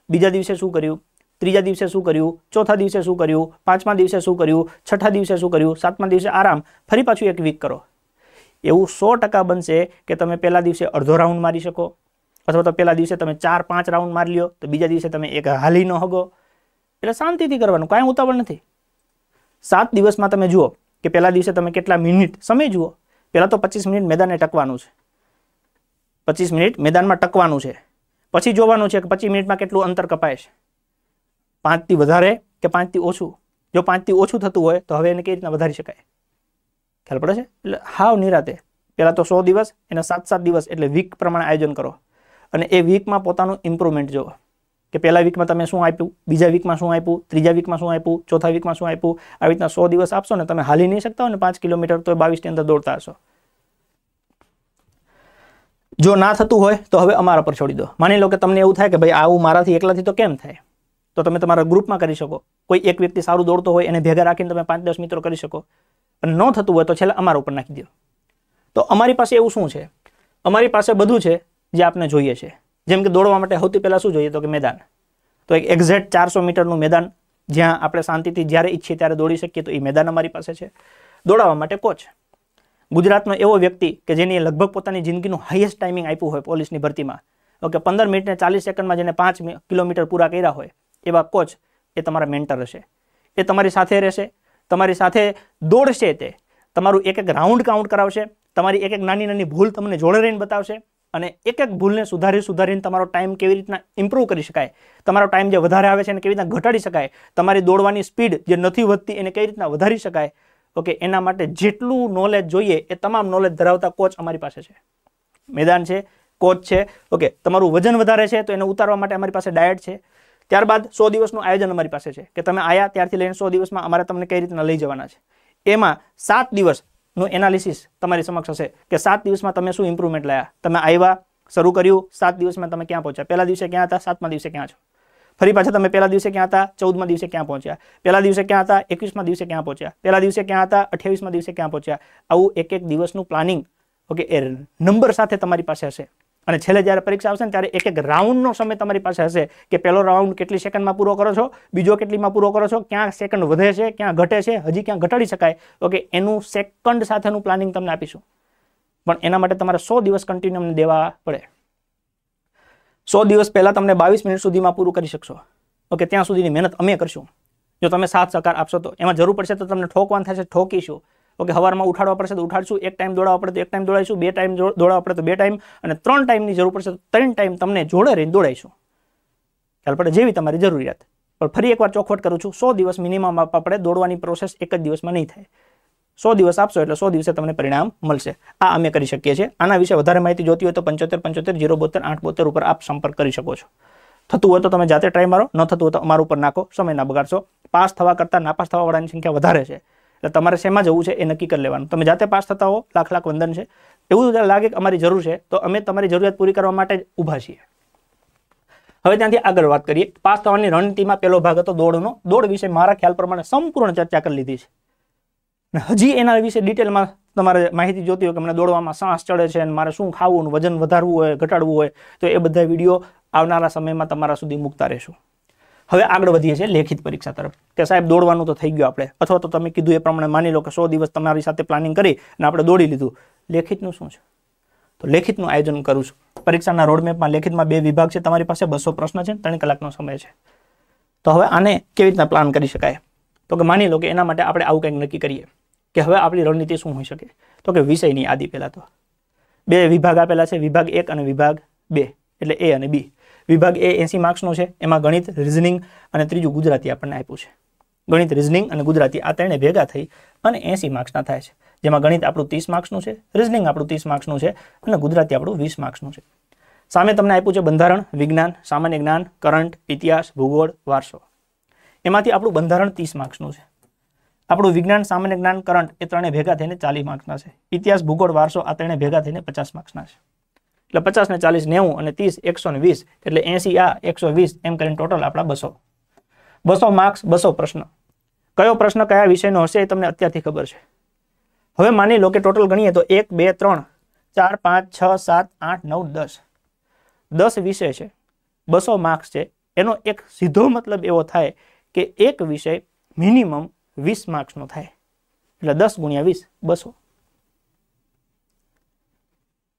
બીજા દિવસે શું કર્યું ત્રીજા દિવસે શું કર્યું ચોથા દિવસે શું કર્યું પાંચમા દિવસે શું કર્યું છઠ્ઠા દિવસે શું કર્યું સાતમા દિવસે આરામ ફરી પાછું એક વીક કરો એવું સો ટકા બનશે કે તમે પહેલા દિવસે અડધો રાઉન્ડ મારી શકો અથવા તો પહેલા દિવસે તમે ચાર પાંચ રાઉન્ડ મારી લ્યો તો બીજા દિવસે તમે એક હાલી ન હગો એટલે શાંતિથી કરવાનું કાંઈ ઉતાવળ નથી સાત દિવસમાં તમે જુઓ કે પહેલા દિવસે તમે કેટલા મિનિટ સમય જુઓ પહેલાં તો પચીસ મિનિટ મેદાને ટકવાનું છે પચીસ મિનિટ મેદાનમાં ટકવાનું છે પછી જોવાનું છે કે પચીસ મિનિટમાં કેટલું અંતર કપાય છે પાંચથી વધારે કે પાંચથી ઓછું જો પાંચથી ઓછું થતું હોય તો હવે એને કઈ રીતના વધારી શકાય ખ્યાલ પડે છે એટલે હાવ નિરાતે પહેલાં તો સો દિવસ એના સાત સાત દિવસ એટલે વીક પ્રમાણે આયોજન કરો અને એ વીકમાં પોતાનું ઇમ્પ્રુવમેન્ટ જુઓ કે પહેલા વીકમાં તમે શું આપ્યું બીજા વીકમાં શું આપ્યું ત્રીજા વીકમાં શું આપ્યું ચોથા વીકમાં શું આપ્યું આવી રીતના સો દિવસ આપશો ને તમે હાલી નહીં શકતા હો ને પાંચ કિલોમીટર તો બાવીસની અંદર દોડતા હશો જો ના થતું હોય તો હવે અમારા પર છોડી દો માની લો કે તમને એવું થાય કે ભાઈ આવું મારાથી એકલાથી તો કેમ થાય તો તમે તમારા ગ્રુપમાં કરી શકો કોઈ એક વ્યક્તિ સારું દોડતો હોય એને ભેગા રાખીને તમે પાંચ દસ મિત્રો કરી શકો પણ ન થતું હોય તો છેલ્લે અમારા ઉપર નાખી દો તો અમારી પાસે એવું શું છે અમારી પાસે બધું છે જે આપણે જોઈએ છે જેમ કે દોડવા માટે સૌથી પહેલાં શું જોઈએ તો કે મેદાન તો એક એક્ઝેક્ટ ચારસો મીટરનું મેદાન જ્યાં આપણે શાંતિથી જ્યારે ઈચ્છીએ ત્યારે દોડી શકીએ તો એ મેદાન અમારી પાસે છે દોડાવવા માટે કોચ ગુજરાતનો એવો વ્યક્તિ કે જેની લગભગ પોતાની જિંદગીનું હાઈએસ્ટ ટાઈમિંગ આપ્યું હોય પોલીસની ભરતીમાં ઓકે પંદર મિનિટને ચાલીસ સેકન્ડમાં જેને પાંચ કિલોમીટર પૂરા કર્યા હોય એવા કોચ એ તમારા મેન્ટર હશે એ તમારી સાથે રહેશે તમારી સાથે દોડશે તે તમારું એક એક રાઉન્ડ કાઉન્ટ કરાવશે તમારી એક એક નાની નાની ભૂલ તમને જોડે રહીને બતાવશે અને એક એક ભૂલને સુધારી સુધારીને તમારો ટાઈમ કેવી રીતના ઇમ્પ્રૂવ કરી શકાય તમારો ટાઈમ જે વધારે આવે છે એને કેવી રીતના ઘટાડી શકાય તમારી દોડવાની સ્પીડ જે નથી વધતી એને કેવી રીતના વધારી શકાય ઓકે એના માટે જેટલું નોલેજ જોઈએ એ તમામ નોલેજ ધરાવતા કોચ અમારી પાસે છે મેદાન છે કોચ છે ઓકે તમારું વજન વધારે છે તો એને ઉતારવા માટે અમારી પાસે ડાયટ છે ત્યારબાદ સો દિવસનું આયોજન અમારી પાસે છે કે તમે આયા ત્યારથી લઈને સો દિવસમાં અમારે તમને કઈ રીતના લઈ જવાના છે એમાં સાત દિવસનું એનાલિસિસ તમારી સમક્ષ હશે કે સાત દિવસમાં તમે શું ઇમ્પ્રુવમેન્ટ લાયા તમે આવ્યા શરૂ કર્યું સાત દિવસમાં તમે ક્યાં પહોંચ્યા પહેલા દિવસે ક્યાં હતા સાતમા દિવસે ક્યાં છો ફરી પાછા તમે પહેલા દિવસે ક્યાં હતા ચૌદમા દિવસે ક્યાં પહોંચ્યા પહેલા દિવસે ક્યાં હતા એકવીસમાં દિવસે ક્યાં પહોંચ્યા પહેલા દિવસે ક્યાં હતા અઠ્યાવીસમાં દિવસે ક્યાં પહોંચ્યા આવું એક એક દિવસનું પ્લાનિંગ ઓકે એ નંબર સાથે તમારી પાસે હશે અને છેલ્લે જ્યારે પરીક્ષા આવશે ને ત્યારે એક એક રાઉન્ડનો સમય તમારી પાસે હશે કે પહેલો રાઉન્ડ કેટલી સેકન્ડમાં પૂરો કરો છો બીજો કેટલીમાં પૂરો કરો છો ક્યાં સેકન્ડ વધે છે ક્યાં ઘટે છે હજી ક્યાં ઘટાડી શકાય ઓકે એનું સેકન્ડ સાથેનું પ્લાનિંગ તમને આપીશું પણ એના માટે તમારે સો દિવસ કન્ટિન્યુ અમને દેવા પડે સો દિવસ પહેલાં તમને બાવીસ મિનિટ સુધીમાં પૂરું કરી શકશો ઓકે ત્યાં સુધીની મહેનત અમે કરશું જો તમે સાથ સહકાર આપશો તો એમાં જરૂર પડશે તો તમને ઠોકવાનું થશે ઠોકીશું ઓકે હવારમાં ઉઠાડવા પડશે તો ઉઠાડશું એક ટાઈમ દોડાવવા પડે તો એક ટાઈમ દોડાઈશું બે ટાઈમ દોડાવવા પડે તો બે ટાઈમ અને ત્રણ ટાઈમની જરૂર પડશે તો ત્રણ ટાઈમ તમને જોડે રહીને દોડાઈશું ખ્યાલ પડે જેવી તમારી જરૂરિયાત પણ ફરી એકવાર ચોખવટ કરું છું સો દિવસ મિનિમમ આપવા પડે દોડવાની પ્રોસેસ એક જ દિવસમાં નહીં થાય સો દિવસ આપશો એટલે સો દિવસે તમને પરિણામ મળશે આ અમે કરી શકીએ છીએ આના વિશે વધારે માહિતી જોતી હોય તો પંચોતેર પંચોતેર જીરો બોતેર આઠ બોતેર ઉપર આપ સંપર્ક કરી શકો છો થતું હોય તો તમે જાતે ટ્રાય મારો ન થતું હોય તો અમારા ઉપર નાખો સમય ના બગાડશો પાસ થવા કરતાં નાપાસ થવાવાળાની સંખ્યા વધારે છે એટલે તમારે શેમાં જવું છે એ નક્કી કરી લેવાનું તમે જાતે પાસ થતા હો લાખ લાખ વંદન છે એવું લાગે કે અમારી જરૂર છે તો અમે તમારી જરૂરિયાત પૂરી કરવા માટે જ ઊભા છીએ હવે ત્યાંથી આગળ વાત કરીએ પાસ થવાની રણનીતિમાં પહેલો ભાગ હતો દોડનો દોડ વિશે મારા ખ્યાલ પ્રમાણે સંપૂર્ણ ચર્ચા કરી લીધી છે હજી એના વિશે ડિટેલમાં તમારે માહિતી જોતી હોય કે મને દોડવામાં શ્વાસ ચડે છે અને મારે શું ખાવું વજન વધારવું હોય ઘટાડવું હોય તો એ બધા વિડીયો આવનારા સમયમાં તમારા સુધી મૂકતા રહેશું હવે આગળ વધીએ છીએ લેખિત પરીક્ષા તરફ કે સાહેબ દોડવાનું તો થઈ ગયું આપણે અથવા તો તમે કીધું એ પ્રમાણે માની લો કે સો દિવસ તમારી સાથે પ્લાનિંગ કરી અને આપણે દોડી લીધું લેખિતનું શું છે તો લેખિતનું આયોજન કરું છું પરીક્ષાના રોડમેપમાં લેખિતમાં બે વિભાગ છે તમારી પાસે બસો પ્રશ્ન છે ત્રણ કલાકનો સમય છે તો હવે આને કેવી રીતના પ્લાન કરી શકાય તો કે માની લો કે એના માટે આપણે આવું કંઈક નક્કી કરીએ કે હવે આપણી રણનીતિ શું હોઈ શકે તો કે વિષયની આદિ પહેલાં તો બે વિભાગ આપેલા છે વિભાગ એક અને વિભાગ બે એટલે એ અને બી વિભાગ એ એસી માર્ક્સનો છે એમાં ગણિત રિઝનિંગ અને ત્રીજું ગુજરાતી આપણને આપ્યું છે ગણિત રિઝનિંગ અને ગુજરાતી આ ત્રણે ભેગા થઈ અને એસી માર્ક્સના થાય છે જેમાં ગણિત આપણું ત્રીસ માર્ક્સનું છે રિઝનિંગ આપણું ત્રીસ માર્ક્સનું છે અને ગુજરાતી આપણું વીસ માર્ક્સનું છે સામે તમને આપ્યું છે બંધારણ વિજ્ઞાન સામાન્ય જ્ઞાન કરંટ ઇતિહાસ ભૂગોળ વારસો એમાંથી આપણું બંધારણ ત્રીસ માર્ક્સનું છે આપણું વિજ્ઞાન સામાન્ય જ્ઞાન કરંટ એ ત્રણે ભેગા થઈને ચાલીસ માર્ક્સના છે ઇતિહાસ ભૂગોળ વારસો આ ત્રણે ભેગા થઈને પચાસ માર્ક્સના છે એટલે પચાસ ને ચાલીસ નેવું અને ત્રીસ એકસો વીસ એટલે એસી આ એકસો વીસ એમ કરીને ટોટલ આપણા બસો બસો માર્ક્સ બસો પ્રશ્ન કયો પ્રશ્ન કયા વિષયનો હશે એ તમને અત્યારથી ખબર છે હવે માની લો કે ટોટલ ગણીએ તો એક બે ત્રણ ચાર પાંચ છ સાત આઠ નવ દસ દસ વિષય છે બસો માર્ક્સ છે એનો એક સીધો મતલબ એવો થાય કે એક વિષય મિનિમમ વીસ માર્ક્સનો થાય એટલે દસ ગુણ્યા વીસ બસો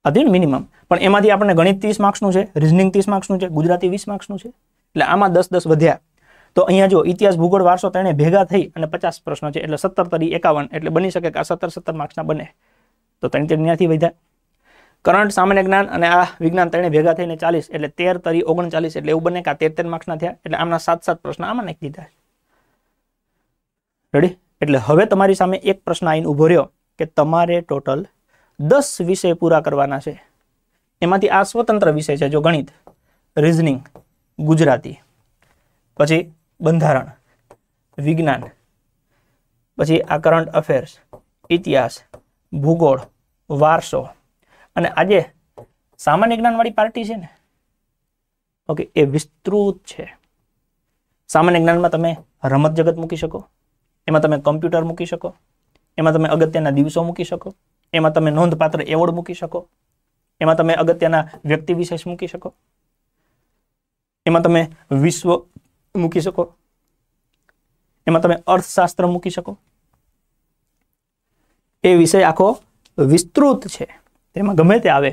હતી ને મિનિમમ પણ એમાંથી આપણને ગણિત ત્રીસ માર્ક્સનું છે રિઝનિંગ ત્રીસ માર્ક્સનું છે ગુજરાતી વીસ માર્ક્સનું છે એટલે આમાં દસ દસ વધ્યા તો અહીંયા જો ઇતિહાસ ભૂગોળ વારસો તેને ભેગા થઈ અને પચાસ પ્રશ્નો છે એટલે સત્તર તરી એકાવન એટલે બની શકે કે આ સત્તર સત્તર માર્ક્સના બને તો ત્રણ તેર ત્યાંથી વધ્યા કરંટ સામાન્ય જ્ઞાન અને આ વિજ્ઞાન ત્રણે ભેગા થઈને ચાલીસ એટલે તેર તરી ઓગણચાલીસ એટલે એવું બને કે આ તેર તેર માર્ક્સના થયા એટલે આમના સાત સાત પ્રશ્ન આમાં નાખી દીધા રેડી એટલે હવે તમારી સામે એક પ્રશ્ન આવીને ઊભો રહ્યો કે તમારે ટોટલ દસ વિષય પૂરા કરવાના છે એમાંથી આ સ્વતંત્ર વિષય છે જો ગણિત રિઝનિંગ ગુજરાતી પછી બંધારણ વિજ્ઞાન પછી આ કરંટ અફેર્સ ઇતિહાસ ભૂગોળ વારસો અને આજે સામાન્ય જ્ઞાનવાળી પાર્ટી છે ને ઓકે એ વિસ્તૃત છે સામાન્ય જ્ઞાનમાં તમે રમત જગત મૂકી શકો એમાં તમે કમ્પ્યુટર મૂકી શકો એમાં તમે અગત્યના દિવસો મૂકી શકો એમાં તમે નોંધપાત્ર એવોર્ડ મૂકી શકો એમાં તમે અગત્યના વ્યક્તિ વિશેષ મૂકી શકો એમાં તમે વિશ્વ મૂકી શકો એમાં તમે અર્થશાસ્ત્ર મૂકી શકો એ વિષય આખો વિસ્તૃત છે તેમાં ગમે તે આવે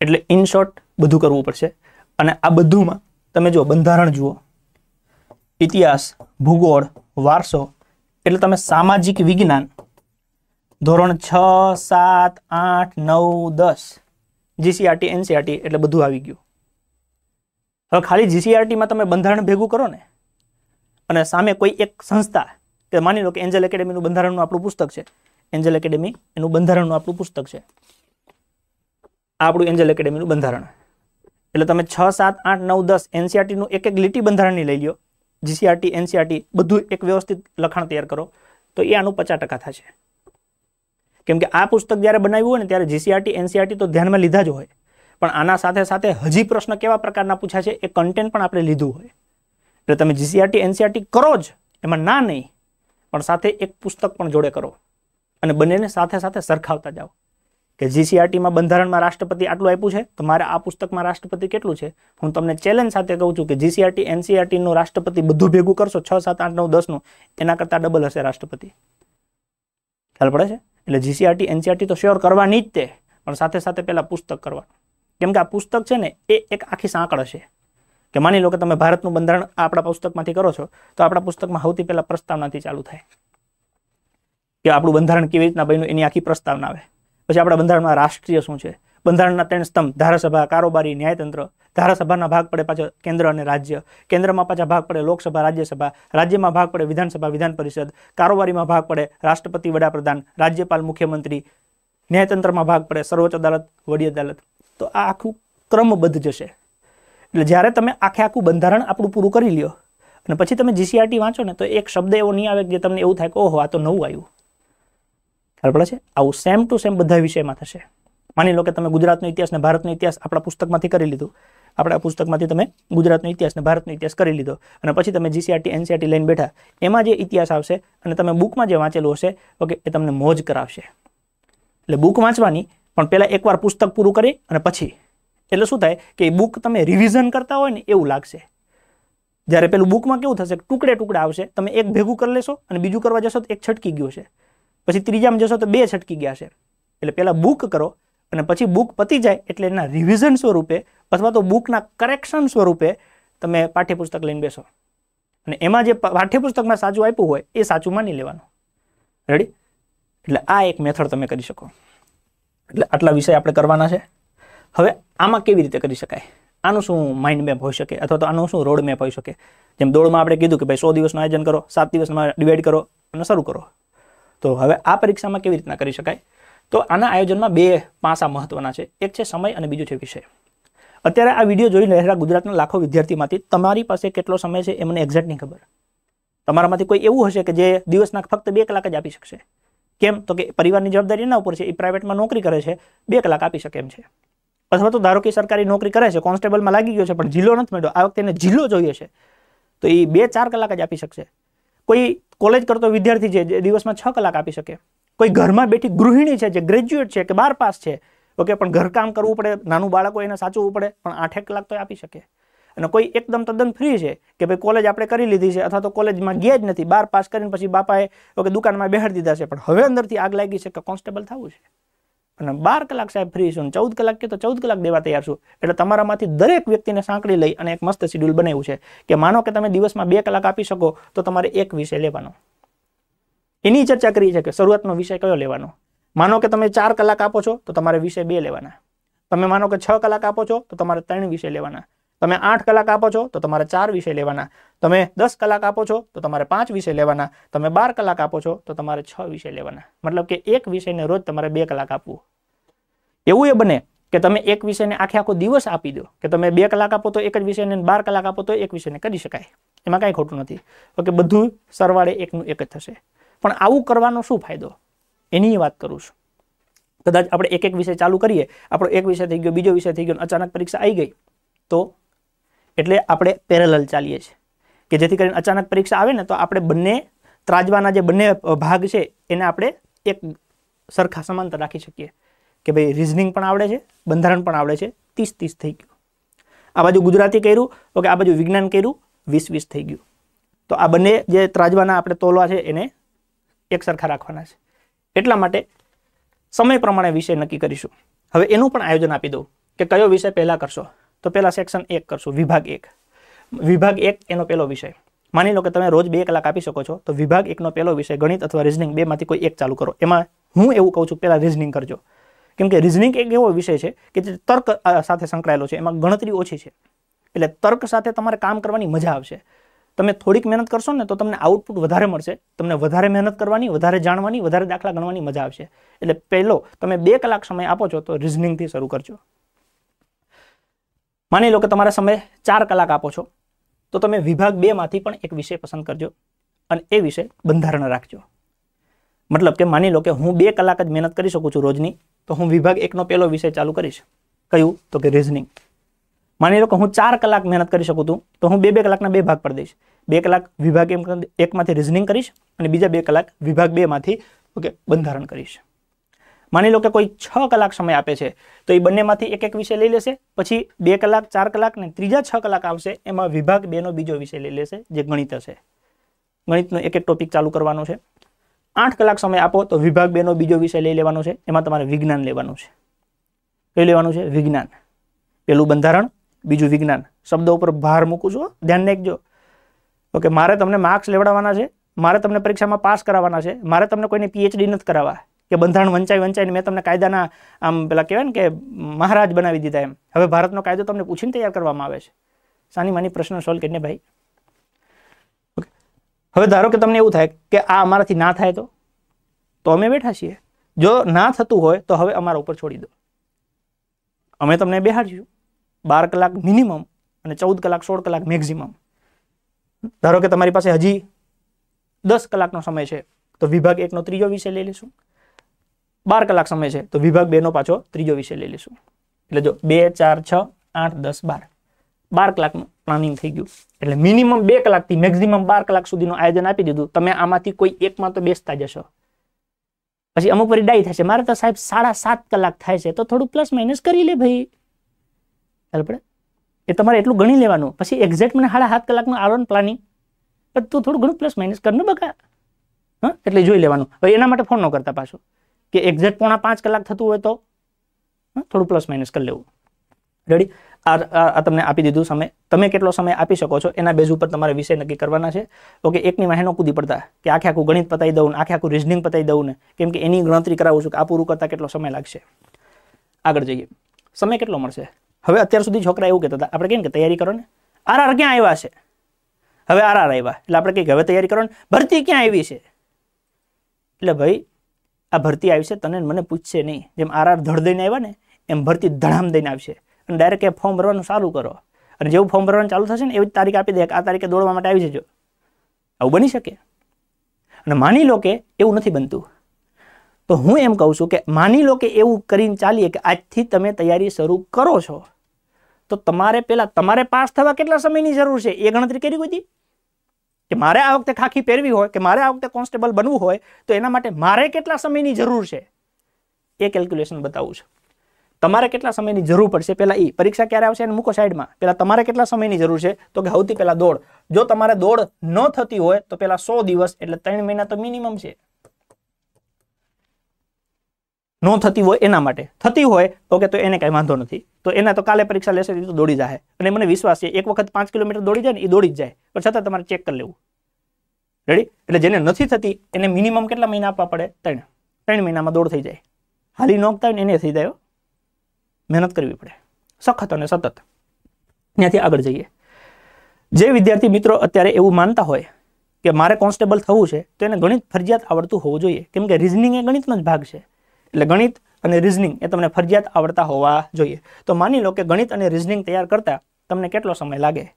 એટલે ઇન શોર્ટ બધું કરવું પડશે અને આ બધુંમાં તમે જો બંધારણ જુઓ ઇતિહાસ ભૂગોળ વારસો એટલે તમે સામાજિક વિજ્ઞાન ધોરણ છ સાત આઠ નવ દસ જીસીઆરટી એનસીઆરટી e e એટલે બધું આવી ગયું હવે ખાલી જીસીઆરટીમાં e તમે બંધારણ ભેગું કરો ને અને સામે કોઈ એક સંસ્થા કે માની લો કે એન્જલ એકેડેમીનું બંધારણનું આપણું પુસ્તક છે એન્જલ એકેડેમી એનું બંધારણનું આપણું પુસ્તક છે આપણું એન્જલ એકેડેમીનું બંધારણ એટલે તમે છ સાત આઠ નવ દસ એનસીઆરટીનું એક એક લીટી બંધારણની લઈ લો જીસીઆરટી એનસીઆરટી બધું એક વ્યવસ્થિત લખાણ તૈયાર કરો તો એ આનું પચાસ ટકા થશે કેમ કે આ પુસ્તક જ્યારે બનાવ્યું હોય ને ત્યારે જીસીઆરટી એનસીઆરટી તો ધ્યાનમાં લીધા જ હોય પણ આના સાથે સાથે હજી પ્રશ્ન કેવા પ્રકારના પૂછ્યા છે એ કન્ટેન્ટ પણ આપણે લીધું હોય એટલે તમે જીસીઆરટી એનસીઆરટી કરો જ એમાં ના નહીં પણ સાથે એક પુસ્તક પણ જોડે કરો અને બંનેને સાથે સાથે સરખાવતા જાઓ કે જીસીઆરટીમાં બંધારણમાં રાષ્ટ્રપતિ આટલું આપ્યું છે તો મારે આ પુસ્તકમાં રાષ્ટ્રપતિ કેટલું છે હું તમને ચેલેન્જ સાથે કહું છું કે જીસીઆરટી એનસીઆરટીનું રાષ્ટ્રપતિ બધું ભેગું કરશો છ સાત આઠ નવ દસનું એના કરતાં ડબલ હશે રાષ્ટ્રપતિ ખ્યાલ પડે છે એટલે જીસીઆરટી એનસીઆરટી તો શ્યોર કરવાની જ તે પણ સાથે સાથે પહેલાં પુસ્તક કરવાનું કેમ કે આ પુસ્તક છે ને એ એક આખી સાંકળ હશે કે માની લો કે તમે ભારતનું બંધારણ આપણા પુસ્તકમાંથી કરો છો તો આપણા પુસ્તકમાં સૌથી પહેલાં પ્રસ્તાવનાથી ચાલુ થાય કે આપણું બંધારણ કેવી રીતના બન્યું એની આખી પ્રસ્તાવના આવે પછી આપણા બંધારણમાં રાષ્ટ્રીય શું છે બંધારણના ત્રણ સ્તંભ ધારાસભા કારોબારી ન્યાયતંત્ર ધારાસભાના ભાગ પડે પાછો કેન્દ્ર અને રાજ્ય કેન્દ્રમાં પાછા ભાગ પડે લોકસભા રાજ્યસભા રાજ્યમાં ભાગ પડે વિધાનસભા વિધાન પરિષદ કારોબારીમાં ભાગ પડે રાષ્ટ્રપતિ વડાપ્રધાન રાજ્યપાલ મુખ્યમંત્રી ન્યાયતંત્રમાં ભાગ પડે સર્વોચ્ચ અદાલત વડી અદાલત તો આ આખું ક્રમબદ્ધ જશે એટલે જ્યારે તમે આખે આખું બંધારણ આપણું પૂરું કરી લ્યો અને પછી તમે જીસીઆરટી વાંચો ને તો એક શબ્દ એવો નહીં આવે કે તમને એવું થાય કે ઓહો આ તો નવું આવ્યું ખબર પડે છે આવું સેમ ટુ સેમ બધા વિષયમાં થશે માની લો કે તમે ગુજરાતનો ઇતિહાસ ને ભારતનો ઇતિહાસ આપણા પુસ્તકમાંથી કરી લીધું આપણા પુસ્તકમાંથી તમે ગુજરાતનો ઇતિહાસ ને ભારતનો ઇતિહાસ કરી લીધો અને પછી તમે જીસીઆરટી એનસીઆરટી લઈને બેઠા એમાં જે ઇતિહાસ આવશે અને તમે બુકમાં જે વાંચેલું હશે ઓકે એ તમને મોજ કરાવશે એટલે બુક વાંચવાની પણ પહેલાં એકવાર પુસ્તક પૂરું કરી અને પછી એટલે શું થાય કે એ બુક તમે રિવિઝન કરતા હોય ને એવું લાગશે જ્યારે પેલું બુકમાં કેવું થશે ટુકડે ટુકડે આવશે તમે એક ભેગું કરી લેશો અને બીજું કરવા જશો તો એક છટકી ગયો છે પછી ત્રીજામાં જશો તો બે છટકી ગયા છે એટલે પહેલાં બુક કરો અને પછી બુક પતી જાય એટલે એના રિવિઝન સ્વરૂપે અથવા તો બુકના કરેક્શન સ્વરૂપે તમે પાઠ્યપુસ્તક લઈને બેસો અને એમાં જે પાઠ્યપુસ્તકમાં સાચું આપ્યું હોય એ સાચું માની લેવાનું રેડી એટલે આ એક મેથડ તમે કરી શકો એટલે આટલા વિષય આપણે કરવાના છે હવે આમાં કેવી રીતે કરી શકાય આનું શું માઇન્ડ મેપ હોઈ શકે અથવા તો આનું શું રોડ મેપ હોઈ શકે જેમ દોડમાં આપણે કીધું કે ભાઈ સો દિવસનું આયોજન કરો સાત દિવસમાં ડિવાઈડ કરો અને શરૂ કરો તો હવે આ પરીક્ષામાં કેવી રીતના કરી શકાય તો આના આયોજનમાં બે પાસા મહત્વના છે એક છે સમય અને બીજું છે વિષય અત્યારે આ વિડીયો જોઈને રહેલા ગુજરાતના લાખો વિદ્યાર્થીમાંથી તમારી પાસે કેટલો સમય છે એ મને એક્ઝેક્ટ નહીં ખબર તમારામાંથી કોઈ એવું હશે કે જે દિવસના ફક્ત બે કલાક જ આપી શકશે કેમ તો કે પરિવારની જવાબદારી એના ઉપર છે એ પ્રાઇવેટમાં નોકરી કરે છે બે કલાક આપી શકે એમ છે અથવા તો ધારો કે સરકારી નોકરી કરે છે કોન્સ્ટેબલમાં લાગી ગયો છે પણ જિલ્લો નથી મળ્યો આ વખતે એને જિલ્લો જોઈએ છે તો એ બે ચાર કલાક જ આપી શકશે કોઈ કોલેજ કરતો વિદ્યાર્થી છે જે દિવસમાં છ કલાક આપી શકે કોઈ ઘરમાં બેઠી ગૃહિણી છે જે ગ્રેજ્યુએટ છે કે બાર પાસ છે ઓકે પણ ઘરકામ કરવું પડે નાનું બાળકો એને સાચવવું પડે પણ આઠેક કલાક તો આપી શકે અને કોઈ એકદમ તદ્દન ફ્રી છે કે ભાઈ કોલેજ આપણે કરી લીધી છે અથવા તો કોલેજમાં ગયા જ નથી બાર પાસ કરીને પછી બાપાએ ઓકે દુકાનમાં બેહાડી દીધા છે પણ હવે અંદરથી આગ લાગી છે કે કોન્સ્ટેબલ થવું છે અને બાર કલાક સાહેબ ફ્રી છું ચૌદ કલાક કે તો ચૌદ કલાક દેવા તૈયાર છું એટલે તમારામાંથી દરેક વ્યક્તિને સાંકળી લઈ અને એક મસ્ત શિડ્યુલ બનાવ્યું છે કે માનો કે તમે દિવસમાં બે કલાક આપી શકો તો તમારે એક વિષય લેવાનો એની ચર્ચા કરી છે કે શરૂઆતનો વિષય કયો લેવાનો માનો કે તમે ચાર કલાક આપો છો તો તમારે વિષય બે લેવાના તમે માનો કે છ કલાક આપો છો તો તમારે ત્રણ વિષય લેવાના તમે આઠ કલાક આપો છો તો તમારે ચાર વિષય લેવાના તમે દસ કલાક આપો છો તો તમારે પાંચ વિષય લેવાના તમે બાર કલાક આપો છો તો તમારે છ વિષય લેવાના મતલબ કે એક વિષયને રોજ તમારે બે કલાક આપવું એવું એ બને કે તમે એક વિષયને આખે આખો દિવસ આપી દો કે તમે બે કલાક આપો તો એક જ વિષયને બાર કલાક આપો તો એક વિષયને કરી શકાય એમાં કાંઈ ખોટું નથી ઓકે બધું સરવાળે એકનું એક જ થશે પણ આવું કરવાનો શું ફાયદો એની વાત કરું છું કદાચ આપણે એક એક વિષય ચાલુ કરીએ આપણો એક વિષય થઈ ગયો બીજો વિષય થઈ ગયો અચાનક પરીક્ષા આવી ગઈ તો એટલે આપણે પેરેલલ ચાલીએ છીએ કે જેથી કરીને અચાનક પરીક્ષા આવે ને તો આપણે બંને ત્રાજવાના જે બંને ભાગ છે એને આપણે એક સરખા સમાંતર રાખી શકીએ કે ભાઈ રિઝનિંગ પણ આવડે છે બંધારણ પણ આવડે છે ત્રીસ ત્રીસ થઈ ગયું આ બાજુ ગુજરાતી કર્યું તો કે આ બાજુ વિજ્ઞાન કર્યું વીસ વીસ થઈ ગયું તો આ બંને જે ત્રાજવાના આપણે તોલવા છે એને એક સરખા રાખવાના છે એટલા માટે સમય પ્રમાણે વિષય નક્કી કરીશું હવે એનું પણ આયોજન આપી દઉં કે કયો વિષય પહેલાં કરશો તો પહેલાં સેક્શન એક કરશો વિભાગ એક વિભાગ એક એનો પહેલો વિષય માની લો કે તમે રોજ બે કલાક આપી શકો છો તો વિભાગ એકનો પહેલો વિષય ગણિત અથવા રિઝનિંગ બેમાંથી કોઈ એક ચાલુ કરો એમાં હું એવું કહું છું પહેલાં રિઝનિંગ કરજો કેમકે રિઝનિંગ એક એવો વિષય છે કે જે તર્ક સાથે સંકળાયેલો છે એમાં ગણતરી ઓછી છે એટલે તર્ક સાથે તમારે કામ કરવાની મજા આવશે તમે થોડીક મહેનત કરશો ને તો તમને આઉટપુટ વધારે મળશે તમને વધારે મહેનત કરવાની વધારે જાણવાની વધારે દાખલા ગણવાની મજા આવશે એટલે પહેલો તમે બે કલાક સમય આપો છો તો રિઝનિંગથી શરૂ કરજો માની લો કે તમારા સમય ચાર કલાક આપો છો તો તમે વિભાગ બેમાંથી પણ એક વિષય પસંદ કરજો અને એ વિષય બંધારણ રાખજો મતલબ કે માની લો કે હું બે કલાક જ મહેનત કરી શકું છું રોજની તો હું વિભાગ એકનો પહેલો વિષય ચાલુ કરીશ કયું તો કે રિઝનિંગ માની લો કે હું ચાર કલાક મહેનત કરી શકું છું તો હું બે બે કલાકના બે ભાગ પર દઈશ બે કલાક વિભાગ એમ એકમાંથી રિઝનિંગ કરીશ અને બીજા બે કલાક વિભાગ બેમાંથી ઓકે બંધારણ કરીશ માની લો કે કોઈ છ કલાક સમય આપે છે તો એ બંનેમાંથી એક એક વિષય લઈ લેશે પછી બે કલાક ચાર કલાક ને ત્રીજા છ કલાક આવશે એમાં વિભાગ બેનો બીજો વિષય લઈ લેશે જે ગણિત હશે ગણિતનો એક એક ટોપિક ચાલુ કરવાનો છે આઠ કલાક સમય આપો તો વિભાગ બેનો બીજો વિષય લઈ લેવાનો છે એમાં તમારે વિજ્ઞાન લેવાનું છે કયું લેવાનું છે વિજ્ઞાન પેલું બંધારણ બીજું વિજ્ઞાન શબ્દો ઉપર ભાર મૂકું છું ધ્યાન રાખજો ઓકે મારે તમને માર્ક્સ લેવડાવવાના છે મારે તમને પરીક્ષામાં પાસ કરાવવાના છે મારે તમને કોઈને પીએચડી નથી કરાવવા કે બંધારણ વંચાઈ વંચાઈને મેં તમને કાયદાના આમ પેલા કહેવાય ને કે મહારાજ બનાવી દીધા એમ હવે ભારતનો કાયદો તમને પૂછીને તૈયાર કરવામાં આવે છે સાની માની પ્રશ્ન સોલ્વ કરીને ભાઈ ઓકે હવે ધારો કે તમને એવું થાય કે આ અમારાથી ના થાય તો તો અમે બેઠા છીએ જો ના થતું હોય તો હવે અમારા ઉપર છોડી દો અમે તમને બેહાડશું બાર કલાક મિનિમમ અને ચૌદ કલાક સોળ કલાક મેક્ઝિમમ ધારો કે તમારી પાસે હજી દસ કલાકનો સમય છે તો વિભાગ એકનો ત્રીજો વિષય લઈ લઈશું બાર કલાક સમય છે તો વિભાગ બેનો પાછો ત્રીજો વિષય લઈ લઈશું એટલે જો બે ચાર છ આઠ દસ બાર બાર કલાકનું પ્લાનિંગ થઈ ગયું એટલે મિનિમમ બે કલાકથી મેક્ઝિમમ બાર કલાક સુધીનું આયોજન આપી દીધું તમે આમાંથી કોઈ એકમાં તો બેસતા જશો પછી અમુક વાર ડાય થશે મારે તો સાહેબ સાડા સાત કલાક થાય છે તો થોડું પ્લસ માઇનસ કરી લે ભાઈ ખ્યાલ પડે એ તમારે એટલું ગણી લેવાનું પછી એક્ઝેક્ટ મને સાડા સાત કલાકનું આવવાનું પ્લાનિંગ પણ તું થોડું ઘણું પ્લસ માઇનસ કરને બકા હા એટલે જોઈ લેવાનું હવે એના માટે ફોન ન કરતા પાછો કે એક્ઝેક્ટ પોણા પાંચ કલાક થતું હોય તો થોડું પ્લસ માઇનસ કરી લેવું રેડી આ તમને આપી દીધું સમય તમે કેટલો સમય આપી શકો છો એના બેઝ ઉપર તમારે વિષય નક્કી કરવાના છે ઓકે એકની વાહે ન કૂદી પડતા કે આખે આખું ગણિત પતાવી દઉં ને આખે આખું રિઝનિંગ પતાવી દઉં ને કેમ કે એની ગણતરી કરાવું છું કે આ પૂરું કરતાં કેટલો સમય લાગશે આગળ જઈએ સમય કેટલો મળશે હવે અત્યાર સુધી છોકરા એવું કહેતા હતા આપણે કેમ કે તૈયારી કરો ને આરઆર ક્યાં આવ્યા છે હવે આરઆર આવ્યા એટલે આપણે કહીએ હવે તૈયારી કરો ને ભરતી ક્યાં આવી છે એટલે ભાઈ આ ભરતી આવી છે તને મને પૂછશે નહીં જેમ આરઆર ધડ દઈને આવ્યા ને એમ ભરતી ધડામ દઈને આવશે અને ડાયરેક્ટ એ ફોર્મ ભરવાનું ચાલુ કરો અને જેવું ફોર્મ ભરવાનું ચાલુ થશે ને એવી જ તારીખ આપી દે કે આ તારીખે દોડવા માટે આવી જજો આવું બની શકે અને માની લો કે એવું નથી બનતું તો હું એમ કહું છું કે માની લો કે એવું કરીને ચાલીએ કે આજથી તમે તૈયારી શરૂ કરો છો તો તમારે પેલા તમારે પાસ થવા કેટલા સમયની જરૂર છે એ ગણતરી કરી હતી કે મારે આ વખતે ખાખી પહેરવી હોય કે મારે આ વખતે કોન્સ્ટેબલ બનવું હોય તો એના માટે મારે કેટલા સમયની જરૂર છે એ કેલ્ક્યુલેશન બતાવું છું તમારે કેટલા સમયની જરૂર પડશે પહેલાં એ પરીક્ષા ક્યારે આવશે એને મૂકો સાઈડમાં પહેલાં તમારે કેટલા સમયની જરૂર છે તો કે સૌથી પહેલાં દોડ જો તમારે દોડ ન થતી હોય તો પહેલાં સો દિવસ એટલે ત્રણ મહિના તો મિનિમમ છે ન થતી હોય એના માટે થતી હોય તો કે તો એને કાંઈ વાંધો નથી તો એના તો કાલે પરીક્ષા લેશે તો દોડી જાય અને મને વિશ્વાસ છે એક વખત પાંચ કિલોમીટર દોડી જાય ને એ દોડી જ જાય પણ છતાં તમારે ચેક કરી લેવું રેડી એટલે જેને નથી થતી એને મિનિમમ કેટલા મહિના આપવા પડે ત્રણ ત્રણ મહિનામાં દોડ થઈ જાય હાલી નોકતા હોય ને એને થઈ જાય મહેનત કરવી પડે સખત અને સતત ત્યાંથી આગળ જઈએ જે વિદ્યાર્થી મિત્રો અત્યારે એવું માનતા હોય કે મારે કોન્સ્ટેબલ થવું છે તો એને ગણિત ફરજિયાત આવડતું હોવું જોઈએ કેમ કે રિઝનિંગ એ ગણિતનો જ ભાગ છે એટલે ગણિત અને રિઝનિંગ એ તમને ફરજિયાત આવડતા હોવા જોઈએ તો માની લો કે ગણિત અને રિઝનિંગ તૈયાર કરતા તમને કેટલો સમય લાગે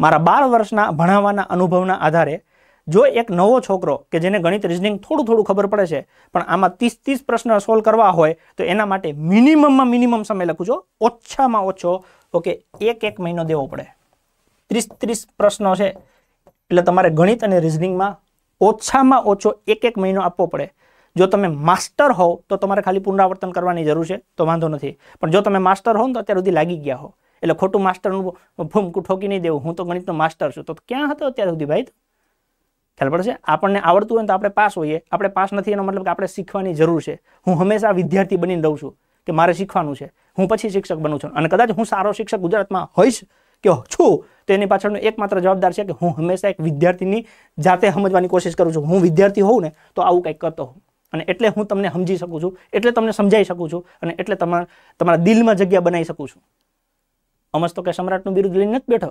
મારા બાર વર્ષના ભણાવવાના અનુભવના આધારે જો એક નવો છોકરો કે જેને ગણિત રિઝનિંગ થોડું થોડું ખબર પડે છે પણ આમાં ત્રીસ ત્રીસ પ્રશ્ન સોલ્વ કરવા હોય તો એના માટે મિનિમમમાં મિનિમમ સમય લખું છો ઓછામાં ઓછો ઓકે એક એક મહિનો દેવો પડે ત્રીસ ત્રીસ પ્રશ્નો છે એટલે તમારે ગણિત અને રિઝનિંગમાં ઓછામાં ઓછો એક એક મહિનો આપવો પડે જો તમે માસ્ટર હોવ તો તમારે ખાલી પુનરાવર્તન કરવાની જરૂર છે તો વાંધો નથી પણ જો તમે માસ્ટર હોવ તો અત્યાર સુધી લાગી ગયા હો એટલે ખોટું માસ્ટરનું ભૂમકું ઠોકી નહીં દેવું હું તો ગણિતનો માસ્ટર છું તો ક્યાં હતો અત્યાર સુધી ભાઈ ખ્યાલ પડશે આપણને આવડતું હોય તો આપણે પાસ હોઈએ આપણે પાસ નથી એનો મતલબ કે આપણે શીખવાની જરૂર છે હું હંમેશા વિદ્યાર્થી બનીને રહું છું કે મારે શીખવાનું છે હું પછી શિક્ષક બનું છું અને કદાચ હું સારો શિક્ષક ગુજરાતમાં હોઈશ કે છું તેની પાછળનો એકમાત્ર જવાબદાર છે કે હું હંમેશા એક વિદ્યાર્થીની જાતે સમજવાની કોશિશ કરું છું હું વિદ્યાર્થી હોઉં ને તો આવું કંઈક કરતો હોઉં અને એટલે હું તમને સમજી શકું છું એટલે તમને સમજાઈ શકું છું અને એટલે તમારા તમારા દિલમાં જગ્યા બનાવી શકું છું અમસ તો કે સમ્રાટનું બિરુદ લઈને જ બેઠો